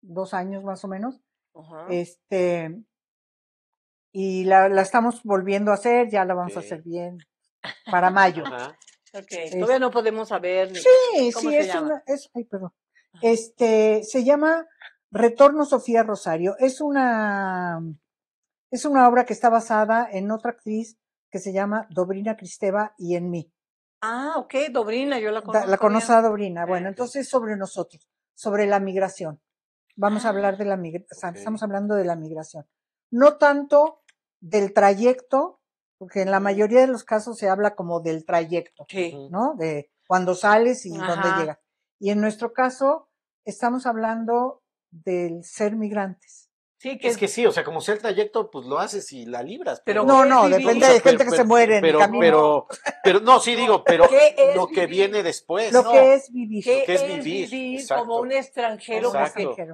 dos años más o menos. Este, y la, la, estamos volviendo a hacer, ya la vamos a hacer bien para mayo. Ok. todavía no podemos saber. sí, sí, es es, ay, perdón. Este, se llama Retorno Sofía Rosario es una, es una obra que está basada en otra actriz que se llama Dobrina Cristeva y en mí. Ah, ok, Dobrina, yo la conozco. La, conozco a Dobrina. Bueno, eh. entonces sobre nosotros, sobre la migración. Vamos a ah, hablar de la migración, estamos hablando de la migración. No tanto del trayecto, porque en la mayoría de los casos se habla como del trayecto, ¿no? De cuando sales y dónde llegas. Y en nuestro caso, estamos hablando del ser migrantes. Sí, es, que sí, o sea, como sea el trayecto, pues lo haces y la libras. Pero, no, no, depende de gente que se muere en camino. Pero, pero, no, sí digo, pero lo que viene después. Lo que es vivir. que es vivir, como un pues, extranjero,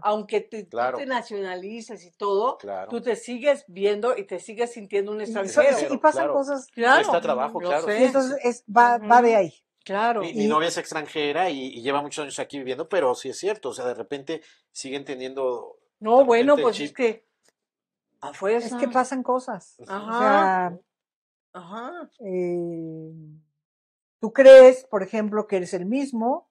aunque te, tú te nacionalices y todo, tú te sigues viendo y te sigues sintiendo un extranjero. Y, pasan cosas. Claro. Está trabajo, claro. entonces va de ahí. Claro. Mi, y... novia es extranjera y, lleva muchos años aquí viviendo, pero sí es cierto, o sea, de repente siguen teniendo... No, bueno, pues es que... Es que pasan cosas. Ajá. Ajá. Eh, tú crees, por ejemplo, que eres el mismo,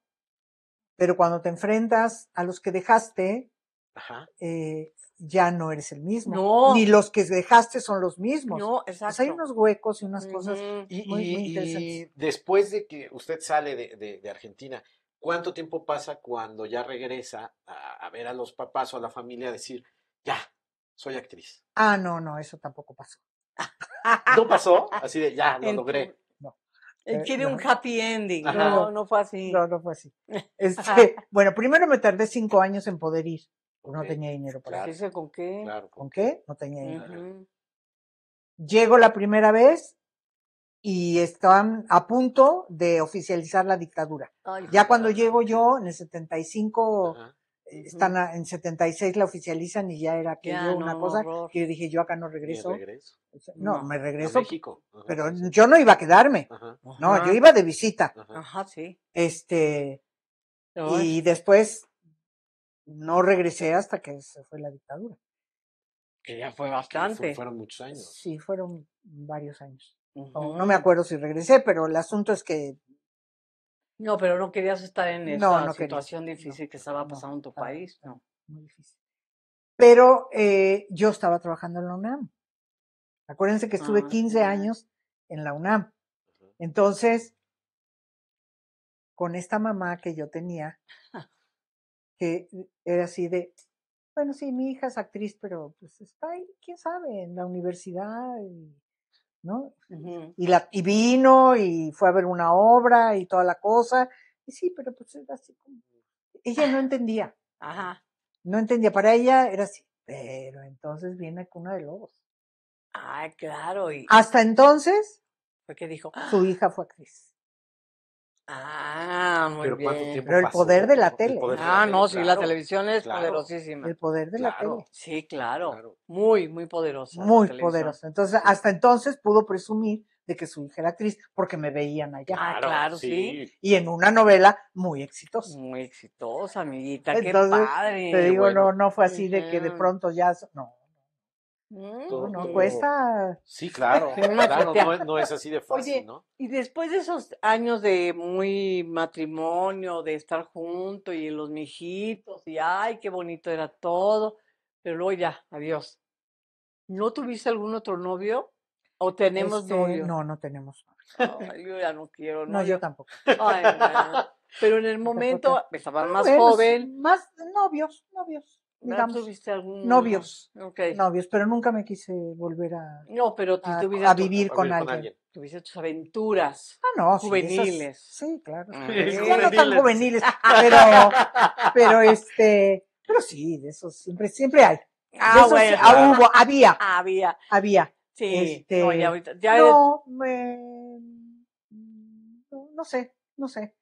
pero cuando te enfrentas a los que dejaste, Ajá. Eh, ya no eres el mismo. Ni los que dejaste son los mismos. No, exacto. hay unos huecos y unas cosas muy, después de que usted sale de, de, Argentina, ¿cuánto tiempo pasa cuando ya regresa a, ver a los papás o a la familia a decir, ya, soy actriz? Ah, no, no, eso tampoco pasó. ¿No pasó? Así de, ya, lo logré. No. Él eh, quiere un happy ending. No, no fue así. No, no fue así. Este, bueno, primero me tardé cinco años en poder ir no tenía dinero para eso. ¿Con qué? ¿Con qué? No tenía dinero. Llego la primera vez y están a punto de oficializar la dictadura. ya cuando llego yo, en el 75, eh, en el están en 76 la oficializan y ya era yo una cosa que dije, yo acá no regreso. No, me regreso. pero yo no iba a quedarme. No, yo iba de visita. Ajá, sí. Este, y después no regresé hasta que se fue la dictadura. Que ya fue bastante. fueron muchos años. Sí, fueron varios años. No me acuerdo si regresé, pero el asunto es que... No, pero no querías estar en esa situación difícil que estaba pasando en tu país. No, muy difícil. Pero eh, yo estaba trabajando en la UNAM. Acuérdense que estuve 15 ah, años en la UNAM. Entonces, con esta mamá que yo tenía, que era así de, bueno, sí, mi hija es actriz, pero pues está ahí, quién sabe, en la universidad, y, ¿no? y, la, y vino y fue a ver una obra y toda la cosa. Y sí, pero pues era así como... Ella no ah. entendía. Ajá. No entendía. Para ella era así. Pero entonces viene con Cuna de Lobos. Ah, claro. Y... Hasta entonces. Porque dijo. Su ¡Ah! hija fue actriz. Ah, muy bien. Pero el poder de la tele. ah, no, sí, la televisión es poderosísima. El poder de la tele. Sí, claro. Muy, muy poderosa. Muy poderosa. Entonces, hasta entonces pudo presumir de que su hija era actriz, porque me veían allá. Ah, claro, sí. Y en una novela muy exitosa. Muy exitosa, amiguita, qué padre. Te digo, no, no fue así de que de pronto ya, no, Mm, no cuesta. Sí, claro. no, es así de fácil, Y después de esos años de muy matrimonio, de estar juntos y los mijitos, y ay, qué bonito era todo, pero luego ya, adiós. ¿No tuviste algún otro novio? ¿O tenemos este, No, no tenemos yo ya no quiero No, yo tampoco. pero en el momento ah, estaban más joven. Más novios, novios digamos, tuviste algún... novios, okay. novios, pero nunca me quise volver a, no, pero a, a, vivir, con, a vivir alguien. con, alguien. Tuviste tus aventuras ah, no, juveniles. Sí, claro. Ah, sí, no tan juveniles, pero, pero este, pero sí, de esos siempre, siempre hay. Ah, bueno, hubo, había. Había. Había. Sí, este, no, ahorita, ya no, me, no sé, no sé.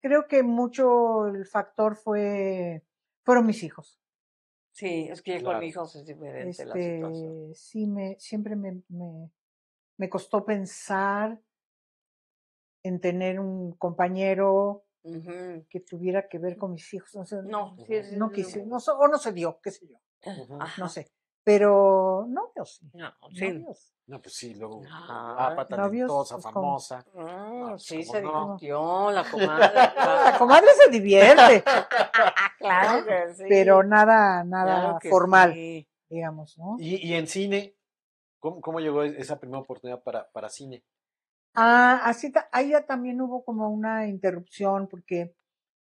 Creo que mucho el factor fue, fueron mis hijos. Sí, es que con con hijos es diferente la situación. Este, sí, me, siempre me, me, costó pensar en tener un compañero que tuviera que ver con mis hijos. No, no, sí, quise, o no se dio, qué sé yo. No sé pero novios. No, pues sí, luego Ah, pues, famosa. Ah, pues, sí, se divirtió la comadre. la comadre se divierte. claro sí. Pero nada, nada formal, digamos, ¿no? ¿Y, y en cine? ¿Cómo, llegó e-, esa primera oportunidad para, para cine? Ah, así, ahí ya también hubo como una interrupción, porque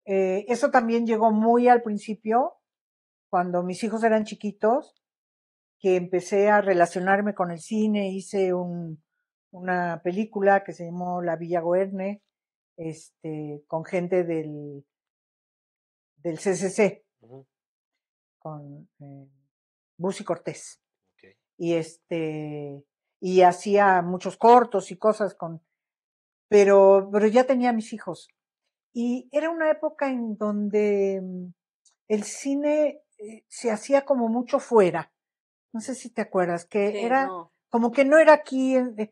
eh, eso también llegó muy al principio, cuando mis hijos eran chiquitos, que empecé a relacionarme con el cine, hice un, una película que se llamó La Villa Guerne este, con gente del, del CCC, con eh, Busi Cortés. Y este, y hacía muchos cortos y cosas con, pero, pero ya tenía mis hijos. Y era una época en donde mm, el cine eh, se hacía como mucho fuera. No sé si te acuerdas, que era como que no era aquí, eh,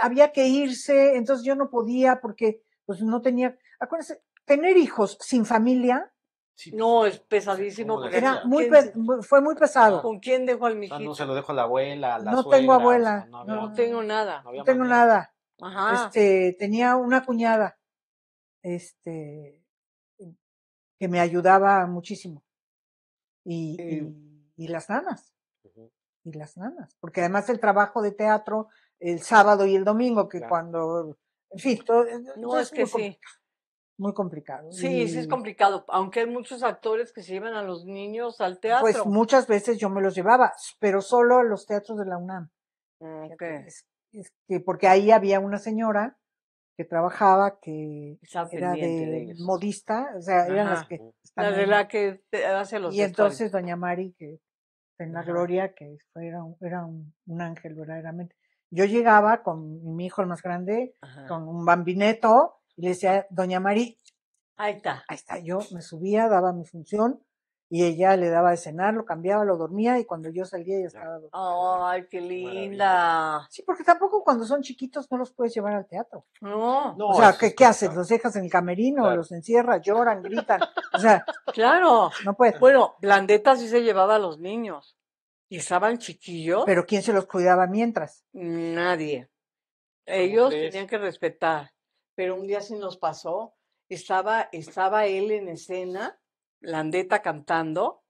había que irse, entonces yo no podía porque pues no tenía, acuérdense, tener hijos sin familia. Pues, no, es pesadísimo. Era muy fue muy pesado. ¿Con quién dejo al ah, mijito? No, se lo dejo a la abuela, a la No tengo abuela. No, tengo nada. No, tengo nada. Este, tenía una cuñada este, que me ayudaba muchísimo. Y, y, las damas y las nanas, porque además el trabajo de teatro el sábado y el domingo, que cuando, en fin, eh, eh, no es, que muy sí. muy complicado. Sí, sí es complicado, aunque hay muchos actores que se llevan a los niños al pues teatro. Pues muchas veces yo me los llevaba, pero solo a los teatros de la UNAM. Ah, que porque ahí había una señora que trabajaba, que era de, modista, o sea, eran las que... la de que hace los Y entonces doña Mari, que este, en la gloria, que era un, un, ángel verdaderamente. Yo llegaba con mi hijo el más grande, con un bambineto, y le decía, doña Mari, ahí está. Ahí está, yo me subía, daba mi función, y ella le daba de cenar, lo cambiaba, lo dormía y cuando yo salía ya estaba dormida. ¡Ay, qué linda! Sí, porque tampoco cuando son chiquitos no los puedes llevar al teatro. No. no o sea, ¿qué, ¿qué haces? ¿Los dejas en el camerino? ¿Los encierras? ¿Lloran? ¿Gritan? O sea. Claro. No puedes. Bueno, Blandeta sí se llevaba a los niños. Y estaban chiquillos. Pero ¿quién se los cuidaba mientras? Nadie. Ellos tenían que respetar. Pero un día sí nos pasó. Estaba, estaba él en escena Landeta cantando.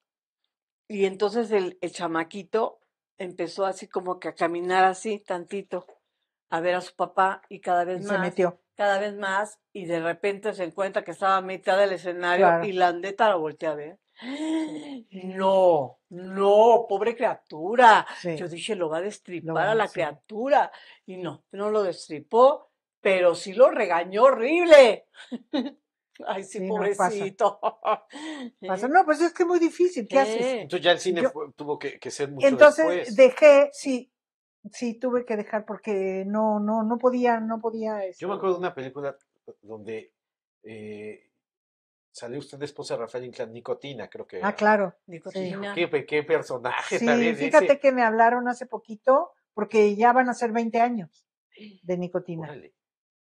Y entonces el, chamaquito empezó así como que a caminar así tantito, a ver a su papá y cada vez más. Se metió. Cada vez más y de repente se encuentra que estaba a mitad del escenario y Landeta lo voltea a ver. No, no, pobre criatura. Yo dije, lo va a destripar a, a la criatura. Y no, no lo destripó, pero sí lo regañó horrible. Ay, sí, pobrecito. No pues es que es muy difícil. ¿Qué, haces? Entonces ya el cine tuvo que, ser mucho Entonces dejé, sí, sí, tuve que dejar porque no, no, no podía, no podía. Yo me este acuerdo de una película donde eh, salió usted de esposa de Rafael Inclán, Nicotina, creo que. Ah, claro, Nicotina. qué, personaje sí, Fíjate que me hablaron hace poquito porque ya van a ser 20 años de Nicotina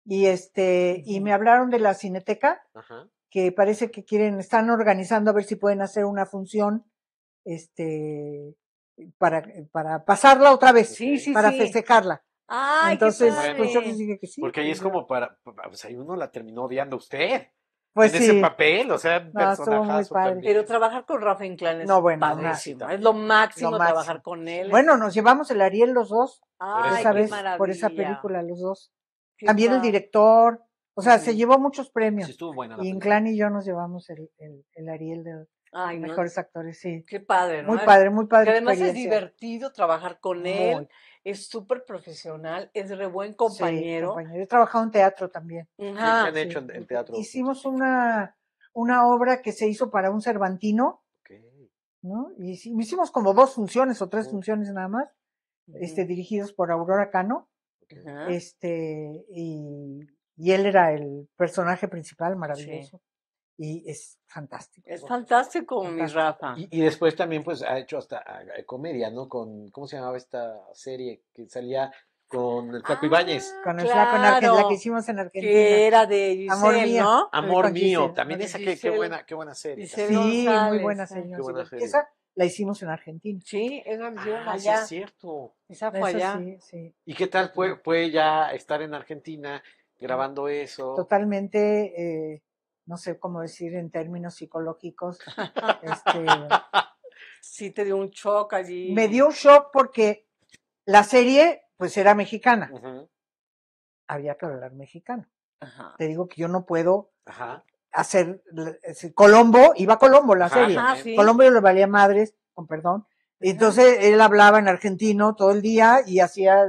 y este y me hablaron de la Cineteca que parece que quieren están organizando a ver si pueden hacer una función este para para pasarla otra vez para festejarla entonces porque ahí es como para pues, ahí uno la terminó odiando a usted pues en ese papel, o sea, Pero trabajar con Rafa Inclán es no, bueno, padrísimo. es lo máximo, trabajar con él. Bueno, nos llevamos el Ariel los dos, por esa película los dos. También el director. O sea, se llevó muchos premios. Sí, estuvo buena y Inclán y yo nos llevamos el, Ariel de mejores actores, sí. Qué padre, ¿no? Muy padre, muy padre. Que además es divertido trabajar con él, es súper profesional, es re buen compañero. Sí, compañero. He trabajado en teatro también. Ajá, han hecho en, teatro? Hicimos una, una obra que se hizo para un Cervantino, ¿no? Y hicimos como dos funciones o tres funciones nada más, este, dirigidos por Aurora Cano este, y, y, él era el personaje principal, maravilloso. Y es fantástico. Es fantástico, mi Rafa. Y, después también, pues, ha hecho hasta ah, eh, comedia, ¿no? Con, ¿cómo se llamaba esta serie? Que salía con el Capibáñez? Ibáñez. Ah, con el la que hicimos en Argentina. Que era de Amor mío. Amor mío. también esa, que, qué, buena, qué buena serie. Sí, muy buena eh. serie la hicimos en Argentina. Sí, esa ah, es cierto. Esa fue allá. ¿Y qué tal puede ya estar en Argentina grabando eso? Totalmente, eh, no sé cómo decir en términos psicológicos. Este, sí, te dio un shock allí. Me dio un shock porque la serie, pues era mexicana. Había que hablar mexicano. Te digo que yo no puedo Ajá hacer Colombo, iba a Colombo la serie. Ah, Colombo yo le valía madres, con perdón. Entonces él hablaba en argentino todo el día y hacía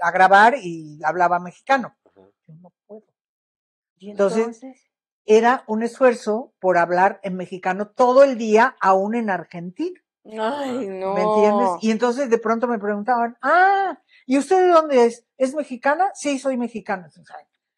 a grabar y hablaba mexicano. no puedo. entonces, era un esfuerzo por hablar en mexicano todo el día, aún en argentino. no. ¿Me entiendes? Y entonces de pronto me preguntaban, ah, ¿y usted de dónde es? ¿Es mexicana? Sí, soy mexicana.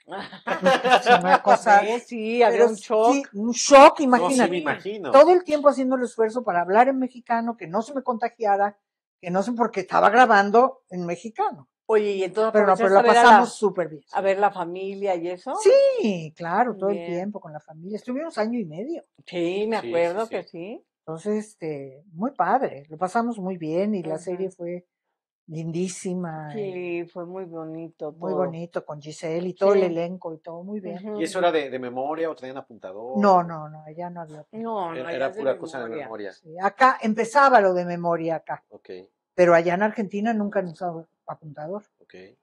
Sí, había un shock. un shock, imagínate. imagino. Todo el tiempo haciendo el esfuerzo para hablar en mexicano, que no se me contagiara, que no sé por qué estaba grabando en mexicano. Oye, y entonces. Pero no, pero la pasamos súper bien. A ver la familia y eso. Sí, claro, todo el tiempo con la familia. Estuvimos año y medio. Sí, me acuerdo que sí. Entonces, este, muy padre, lo pasamos muy bien y la serie fue lindísima. Eh. Sí, fue muy bonito. Muy bonito con Giselle y todo el elenco y todo muy bien. ¿Y eso era de, memoria o tenían apuntador? No, no, no, ella no había. No, no, era, pura cosa de memoria. acá empezaba lo de memoria acá. Okay. Pero allá en Argentina nunca han usado apuntador. Okay.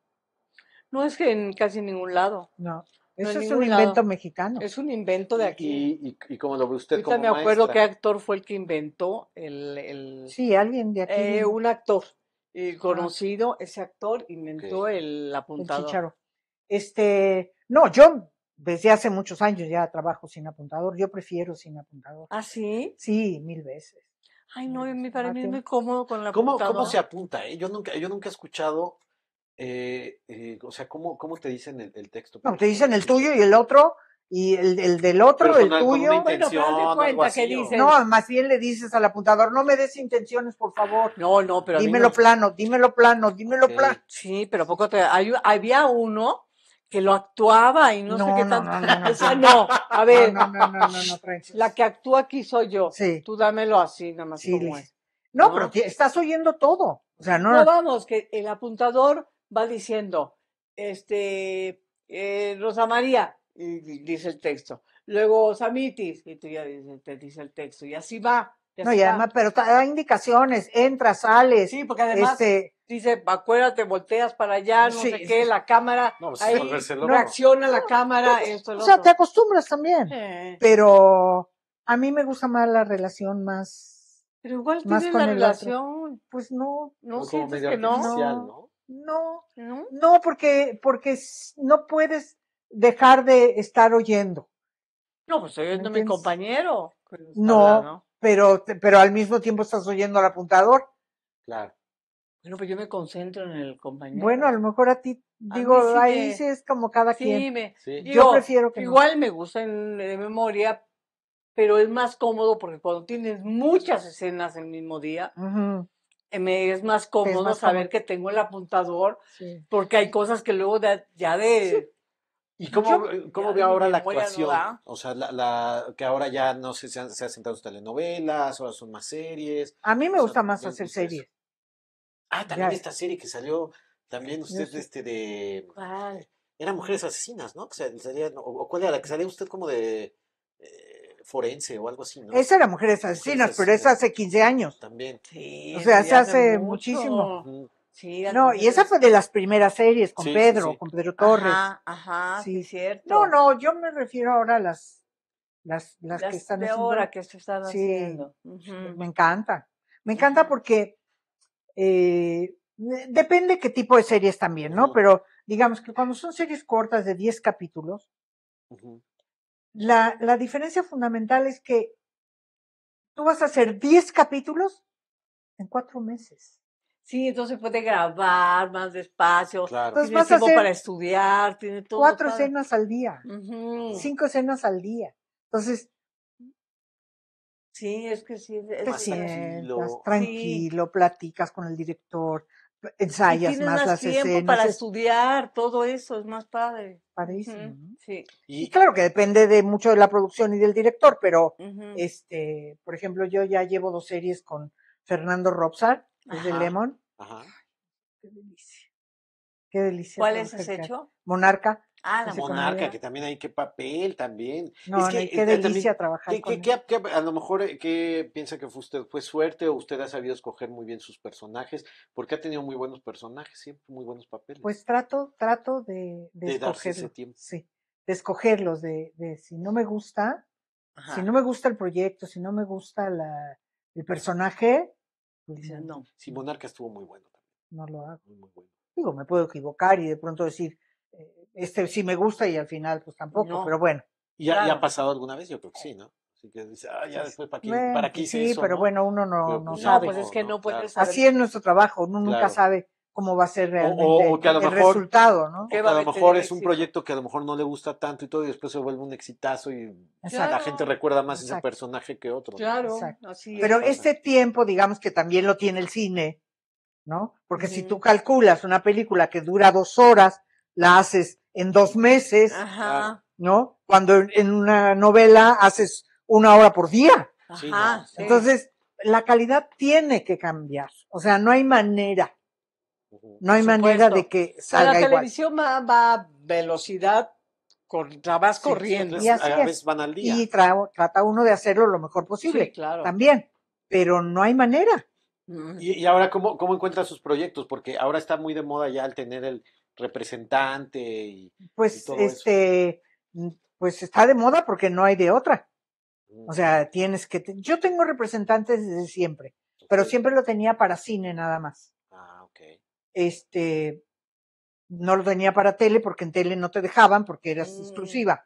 No es que en casi ningún lado. No. Eso es un invento mexicano. Es un invento de aquí. ¿Y, y, como lo ve usted Ahorita me acuerdo qué actor fue el que inventó el... el sí, alguien de aquí. Eh, un actor y conocido, ese actor inventó el apuntador. Este, no, yo desde hace muchos años ya trabajo sin apuntador, yo prefiero sin apuntador. ¿Ah, sí? Sí, mil veces. Ay, no, para mí es muy cómodo con la ¿Cómo, ¿Cómo se apunta? Eh? Yo, nunca, yo nunca he escuchado, eh, eh, o sea, ¿cómo, ¿cómo te dicen el, el texto? No, te dicen el tuyo y el otro, y el, del otro, el tuyo, bueno, pero cuenta que dices. No, más bien le dices al apuntador, no me des intenciones, por favor. No, no, pero. Dímelo plano, dímelo plano, dímelo plano. Sí, pero poco te. Hay, había uno que lo actuaba y no, sé qué tanto. No, No, no, ah, a ver. No, no, no, no, La que actúa aquí soy yo. Sí. Tú dámelo así, nada más como es. No, pero estás oyendo todo. O sea, no. No, vamos, que el apuntador va diciendo, este, eh, Rosa María, y dice el texto. Luego Samitis y tú ya te dice el texto, y así va. no, y pero da indicaciones, entras, sales. Sí, porque además este dice, acuérdate, volteas para allá, no sé qué, la cámara, no, ahí, reacciona la cámara. o sea, te acostumbras también, eh. pero a mí me gusta más la relación más... Pero igual la relación, pues no, no que no. No, no, no, porque, porque no puedes dejar de estar oyendo. No, pues estoy oyendo a mi compañero. No, Pero, pero al mismo tiempo estás oyendo al apuntador. Claro. Bueno, pues yo me concentro en el compañero. Bueno, a lo mejor a ti, digo, ahí sí es como cada quien. Sí. Yo prefiero que. Igual me gusta en, de memoria, pero es más cómodo porque cuando tienes muchas escenas el mismo día, eh, es más cómodo saber que tengo el apuntador, porque hay cosas que luego ya de ¿Y cómo, eh, cómo ve ahora la actuación? o sea, la, la, que ahora ya no sé, si se han sentado telenovelas, ahora son más series. A mí me gusta más hacer series. Ah, también esta serie que salió también usted este, de... ¿Cuál? Era mujeres asesinas, ¿no? o, cuál era la que salía usted como de... Eh, forense o algo así, ¿no? Esa era Mujeres Asesinas, pero esa hace 15 años. También. Sí, o sea, pues, se hace muchísimo no, y esa fue de las primeras series con Pedro, con Pedro Torres. Ajá, sí. cierto. No, no, yo me refiero ahora a las, las, las, que están de haciendo. ahora que se están haciendo. Me encanta. Me encanta porque eh, depende qué tipo de series también, ¿no? Pero digamos que cuando son series cortas de 10 capítulos, la, la diferencia fundamental es que tú vas a hacer 10 capítulos en cuatro meses. Sí, entonces puede grabar más despacio. Claro. Entonces tiene tiempo para estudiar, tiene todo. Cuatro escenas al día, cinco escenas al día. Entonces. Sí, es que sí. Es te tranquilo, platicas con el director, ensayas más, más, tiempo para estudiar, todo eso es más padre. Padrísimo. Sí. Y, claro que depende de mucho de la producción y del director, pero este, por ejemplo, yo ya llevo dos series con Fernando Robsart es de lemon. Ajá. Qué delicia. Qué delicia. es has hecho? Monarca. Ah, la monarca, que también hay que papel también. No, qué eh, eh, delicia trabajar. con él. a lo mejor eh, qué piensa que fue usted fue suerte o usted ha sabido escoger muy bien sus personajes, porque ha tenido muy buenos personajes, siempre muy buenos papeles. Pues trato, trato de, escogerlos, Sí, de escogerlos, de, si no me gusta, si no me gusta el proyecto, si no me gusta la, el personaje, Dice, no. Sí, Monarca estuvo muy bueno también. No lo hago. Digo, me puedo equivocar y de pronto decir, eh, este sí me gusta y al final pues tampoco, pero bueno. ¿Y ya, ha pasado alguna vez? Yo creo que eh. sí, ¿no? Así que dice, sí, pero bueno, uno no, no pues, sabe. pues es que no puedes saber. Así es nuestro trabajo, uno nunca sabe cómo va a ser realmente el resultado, ¿no? a, lo mejor es un proyecto que a lo mejor no le gusta tanto y todo, y después se vuelve un exitazo y la gente recuerda más ese personaje que otro. Claro, así Pero este tiempo, digamos que también lo tiene el cine, ¿no? Porque si tú calculas una película que dura dos horas, la haces en dos meses, ¿no? Cuando en una novela haces una hora por día. Entonces, la calidad tiene que cambiar. O sea, no hay manera no hay manera de que salga La televisión va a velocidad con vas corriendo. y así van al día. Y trata uno de hacerlo lo mejor posible. claro. También. Pero no hay manera. Y, ahora, ¿cómo, ¿cómo encuentra sus proyectos? Porque ahora está muy de moda ya el tener el representante y. Pues, este. Mm, pues está de moda porque no hay de otra. O sea, tienes que. Yo tengo representantes desde siempre, pero siempre lo tenía para cine nada más este, no lo tenía para tele porque en tele no te dejaban porque eras mm, exclusiva.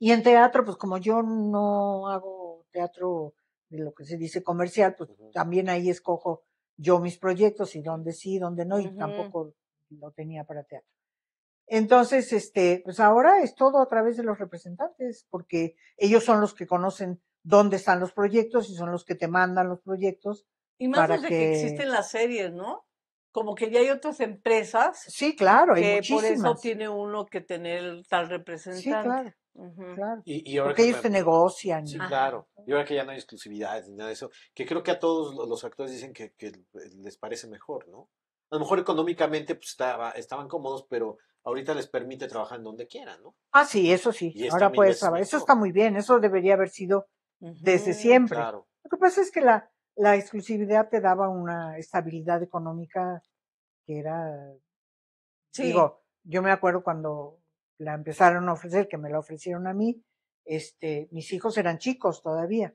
Y en teatro, pues como yo no hago teatro de lo que se dice comercial, pues también ahí escojo yo mis proyectos y dónde sí, dónde no, y tampoco lo tenía para teatro. Entonces, este, pues ahora es todo a través de los representantes, porque ellos son los que conocen dónde están los proyectos y son los que te mandan los proyectos y más desde que... existen las series, ¿no? como que ya hay otras empresas. Sí, claro, hay que por eso tiene uno que tener tal representante. Sí, claro. Porque ellos se negocian. Sí, claro. Y ahora que ya no hay exclusividades ni nada de eso, que creo que a todos los actores dicen que, les parece mejor, ¿no? A lo mejor económicamente pues, estaban cómodos, pero ahorita les permite trabajar en donde quieran, ¿no? Ah, sí, eso sí. ahora puedes trabajar. Eso está muy bien, eso debería haber sido desde siempre. Lo que pasa es que la, la exclusividad te daba una estabilidad económica que era, digo, yo me acuerdo cuando la empezaron a ofrecer, que me la ofrecieron a mí, este, mis hijos eran chicos todavía.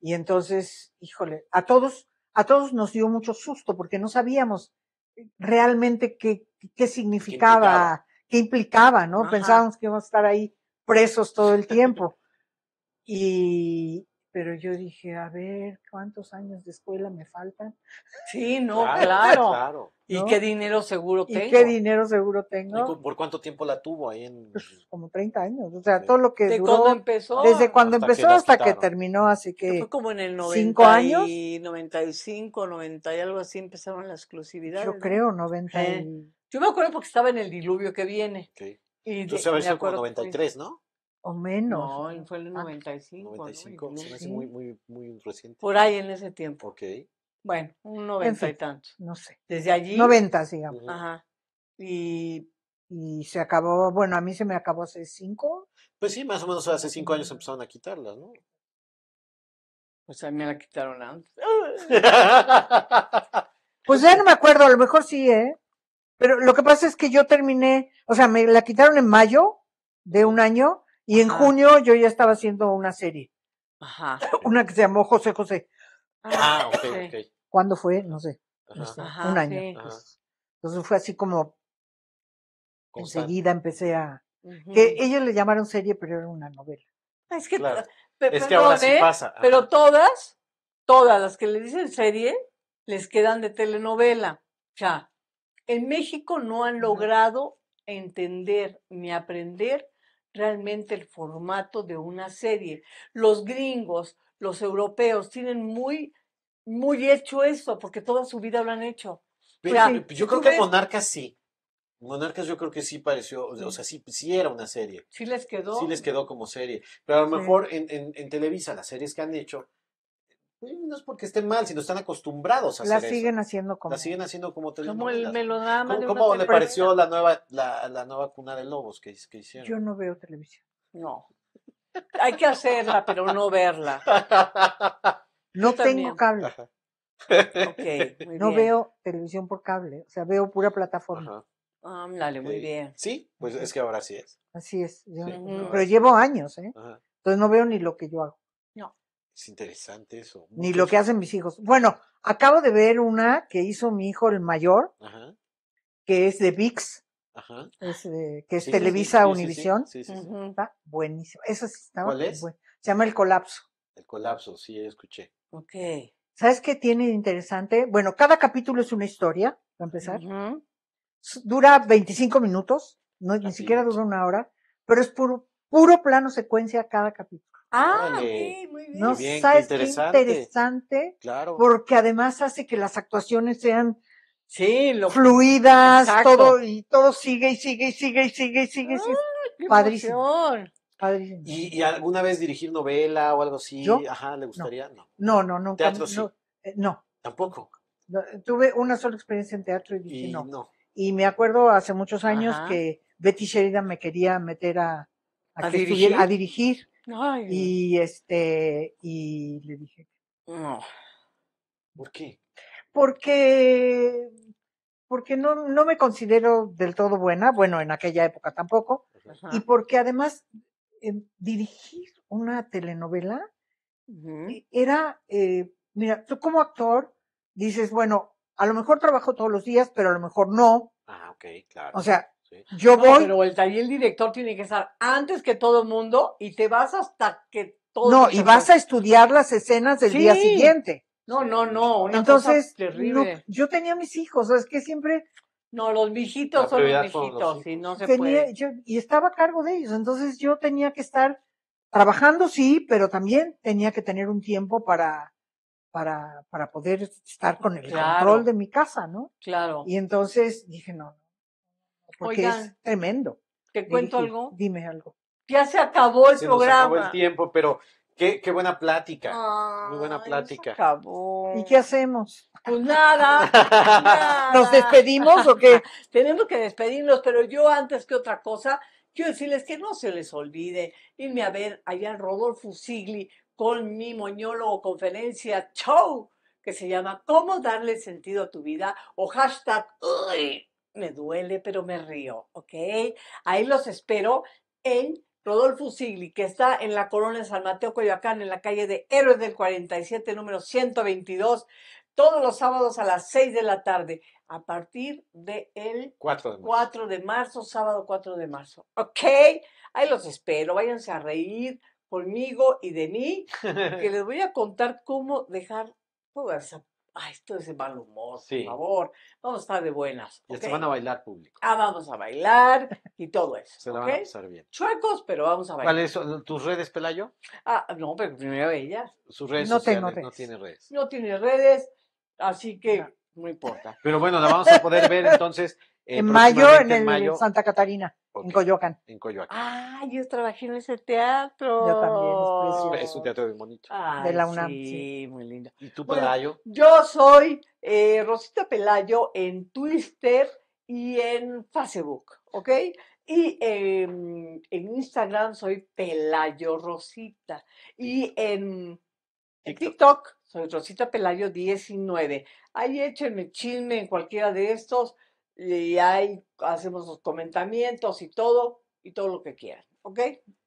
Y entonces, híjole, a todos, a todos nos dio mucho susto porque no sabíamos eh, realmente qué, qué significaba, qué implicaba, ¿no? Pensábamos que íbamos a estar ahí presos todo el tiempo. y, pero yo dije, a ver, ¿cuántos años de escuela me faltan? Sí, no, claro. claro. ¿Y qué dinero seguro tengo? ¿Y qué dinero seguro tengo? ¿Y ¿Por cuánto tiempo la tuvo ahí? En... Pues, como 30 años, o sea, todo lo que ¿De duró. empezó? Desde cuando empezó hasta que terminó, así que... Fue como en el 90 cinco años. y 95, 90 y algo así empezaron las exclusividades. Yo creo, 90 y... Eh, yo me acuerdo porque estaba en el diluvio que viene. Sí. Y Tú sabes, como 93, ¿no? O menos. No, fue en el 95. Ah, 95, se me hace muy, muy, reciente. Por ahí en ese tiempo. Ok. Bueno, un 90 y tanto. No sé. Desde allí. 90, digamos. Ajá. Y, y se acabó, bueno, a mí se me acabó hace cinco. Pues sí, más o menos hace cinco años empezaron a quitarlas, ¿no? Pues a me la quitaron antes. pues ya no me acuerdo, a lo mejor sí, ¿eh? Pero lo que pasa es que yo terminé, o sea, me la quitaron en mayo de un año y en junio yo ya estaba haciendo una serie. Una que se llamó José José. Ah, ah ok, ok. ¿Cuándo fue? No sé. un año. Entonces fue así como enseguida empecé a. Que ellos le llamaron serie, pero era una novela. Ah, es que, Pero todas, todas las que le dicen serie, les quedan de telenovela. O sea, en México no han logrado entender ni aprender realmente el formato de una serie. Los gringos, los europeos tienen muy, muy hecho eso porque toda su vida lo han hecho. Pues, eh, yo creo que Monarcas sí. Monarcas yo creo que sí pareció, o sea, sí, sí, era una serie. Sí les quedó. Sí les quedó como serie. Pero a lo mejor en, en, en Televisa, las series que han hecho, no es porque estén mal, sino están acostumbrados a la siguen haciendo como. La siguen haciendo como televisión. Como el melodrama. ¿Cómo, cómo le pareció la nueva, la, nueva cuna de lobos que, hicieron? Yo no veo televisión. No. Hay que hacerla, pero no verla. No tengo cable. no veo televisión por cable, o sea, veo pura plataforma. dale, muy bien. Sí, pues es que ahora sí es. Así es. pero llevo años, ¿eh? Entonces no veo ni lo que yo hago. Es interesante eso. Ni lo que hacen mis hijos. Bueno, acabo de ver una que hizo mi hijo el mayor, que es de VIX, que es Televisa Univisión. Está buenísimo. Eso ¿Cuál es? Se llama El Colapso. El Colapso, sí, escuché. Ok. ¿Sabes qué tiene interesante? Bueno, cada capítulo es una historia, para empezar. Dura 25 minutos, no, ni siquiera dura una hora, pero es puro, puro plano secuencia cada capítulo. Ah, muy bien. ¿No qué interesante. Claro. Porque además hace que las actuaciones sean sí, fluidas, todo y todo sigue y sigue y sigue y sigue y sigue. Ah, padrísimo. ¿Y, alguna vez dirigir novela o algo así? Ajá, ¿le gustaría? No, no, no. no teatro eh, No, Tampoco. tuve una sola experiencia en teatro y dije no. Y me acuerdo hace muchos años que Betty Sheridan me quería meter a, a, a dirigir. Y este, y le dije, no. ¿Por qué? Porque, porque no, no me considero del todo buena, bueno, en aquella época tampoco, y porque además dirigir una telenovela e, era, eh, mira, tú como actor dices, bueno, a lo mejor trabajo todos los días, pero a lo mejor no. Ah, ok, claro. O sea, yo voy. Pero el taller el director tiene que estar antes que todo el mundo y te vas hasta que todo. No, y vas a estudiar las escenas del día siguiente. No, no, no. Entonces, yo tenía mis hijos, es que siempre. No, los viejitos son los viejitos y no se y estaba a cargo de ellos, entonces yo tenía que estar trabajando, sí, pero también tenía que tener un tiempo para, para, para poder estar con el control de mi casa, ¿no? Claro. Y entonces dije, no, porque es tremendo. ¿Te cuento algo? Dime algo. Ya se acabó el se programa. se acabó el tiempo, pero qué, buena plática. Muy buena plática. Se acabó. ¿Y qué hacemos? Pues nada, ¿Nos despedimos o qué? Tenemos que despedirnos, pero yo antes que otra cosa, quiero decirles que no se les olvide irme a ver allá en Rodolfo Sigli con mi moñólogo conferencia show que se llama ¿Cómo darle sentido a tu vida? o hashtag uy, me duele, pero me río, ¿ok? Ahí los espero en Rodolfo Sigli, que está en la Corona de San Mateo, Coyoacán, en la calle de Héroes del 47, número 122, todos los sábados a las 6 de la tarde, a partir del de 4, de 4 de marzo, sábado 4 de marzo, ¿ok? Ahí los espero, váyanse a reír conmigo y de mí, que les voy a contar cómo dejar toda ay, esto es el mal humor, sí. por favor, vamos a estar de buenas. Ya se van a bailar público. Ah, vamos a bailar y todo eso. se la van a pasar bien. Chuecos, pero vamos a bailar. ¿Cuáles son tus redes, Pelayo? Ah, no, pero primero ellas. Sus redes no sociales, no tiene redes. No tiene redes, así que no importa. Pero bueno, la vamos a poder ver entonces eh, en mayo, en, Santa Catarina, en Coyoacán. En Coyoacán. Ah, yo trabajé en ese teatro. Yo también, pues, es, un teatro muy bonito. de la UNAM. Sí, muy lindo. ¿Y tú, Pelayo? yo soy eh, Rosita Pelayo en Twitter y en Facebook, ¿ok? Y em, en Instagram soy Pelayo Rosita. Y en TikTok, TikTok soy Rosita Pelayo 19. Ahí échenme chisme en cualquiera de estos y ahí hacemos los comentamientos y todo, y todo lo que quieran. ¿Ok?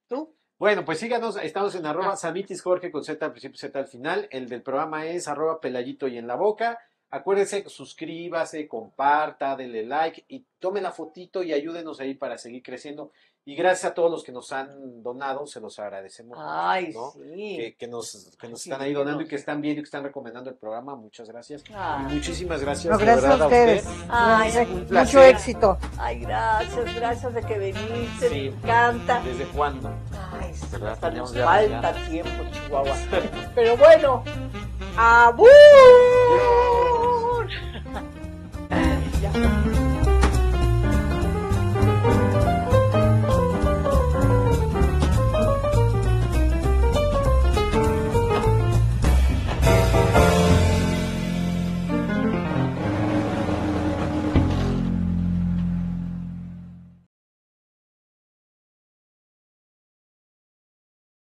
¿Tú? Bueno, pues síganos, estamos en arroba ah. Samitis Jorge con Z al principio, Z al final. El del programa es arroba Pelayito y en la boca. Acuérdense, suscríbase, comparta, denle like y tome la fotito y ayúdenos ahí para seguir creciendo. Y gracias a todos los que nos han donado, se los agradecemos. Ay, Que, nos, están ahí donando y que están viendo y que están recomendando el programa. Muchas gracias. muchísimas gracias. gracias a ustedes. Ay, mucho éxito. Ay, gracias, gracias de que veniste. Me encanta. ¿Desde cuándo? Ay, hasta falta tiempo, Chihuahua. Pero bueno, ¡abur!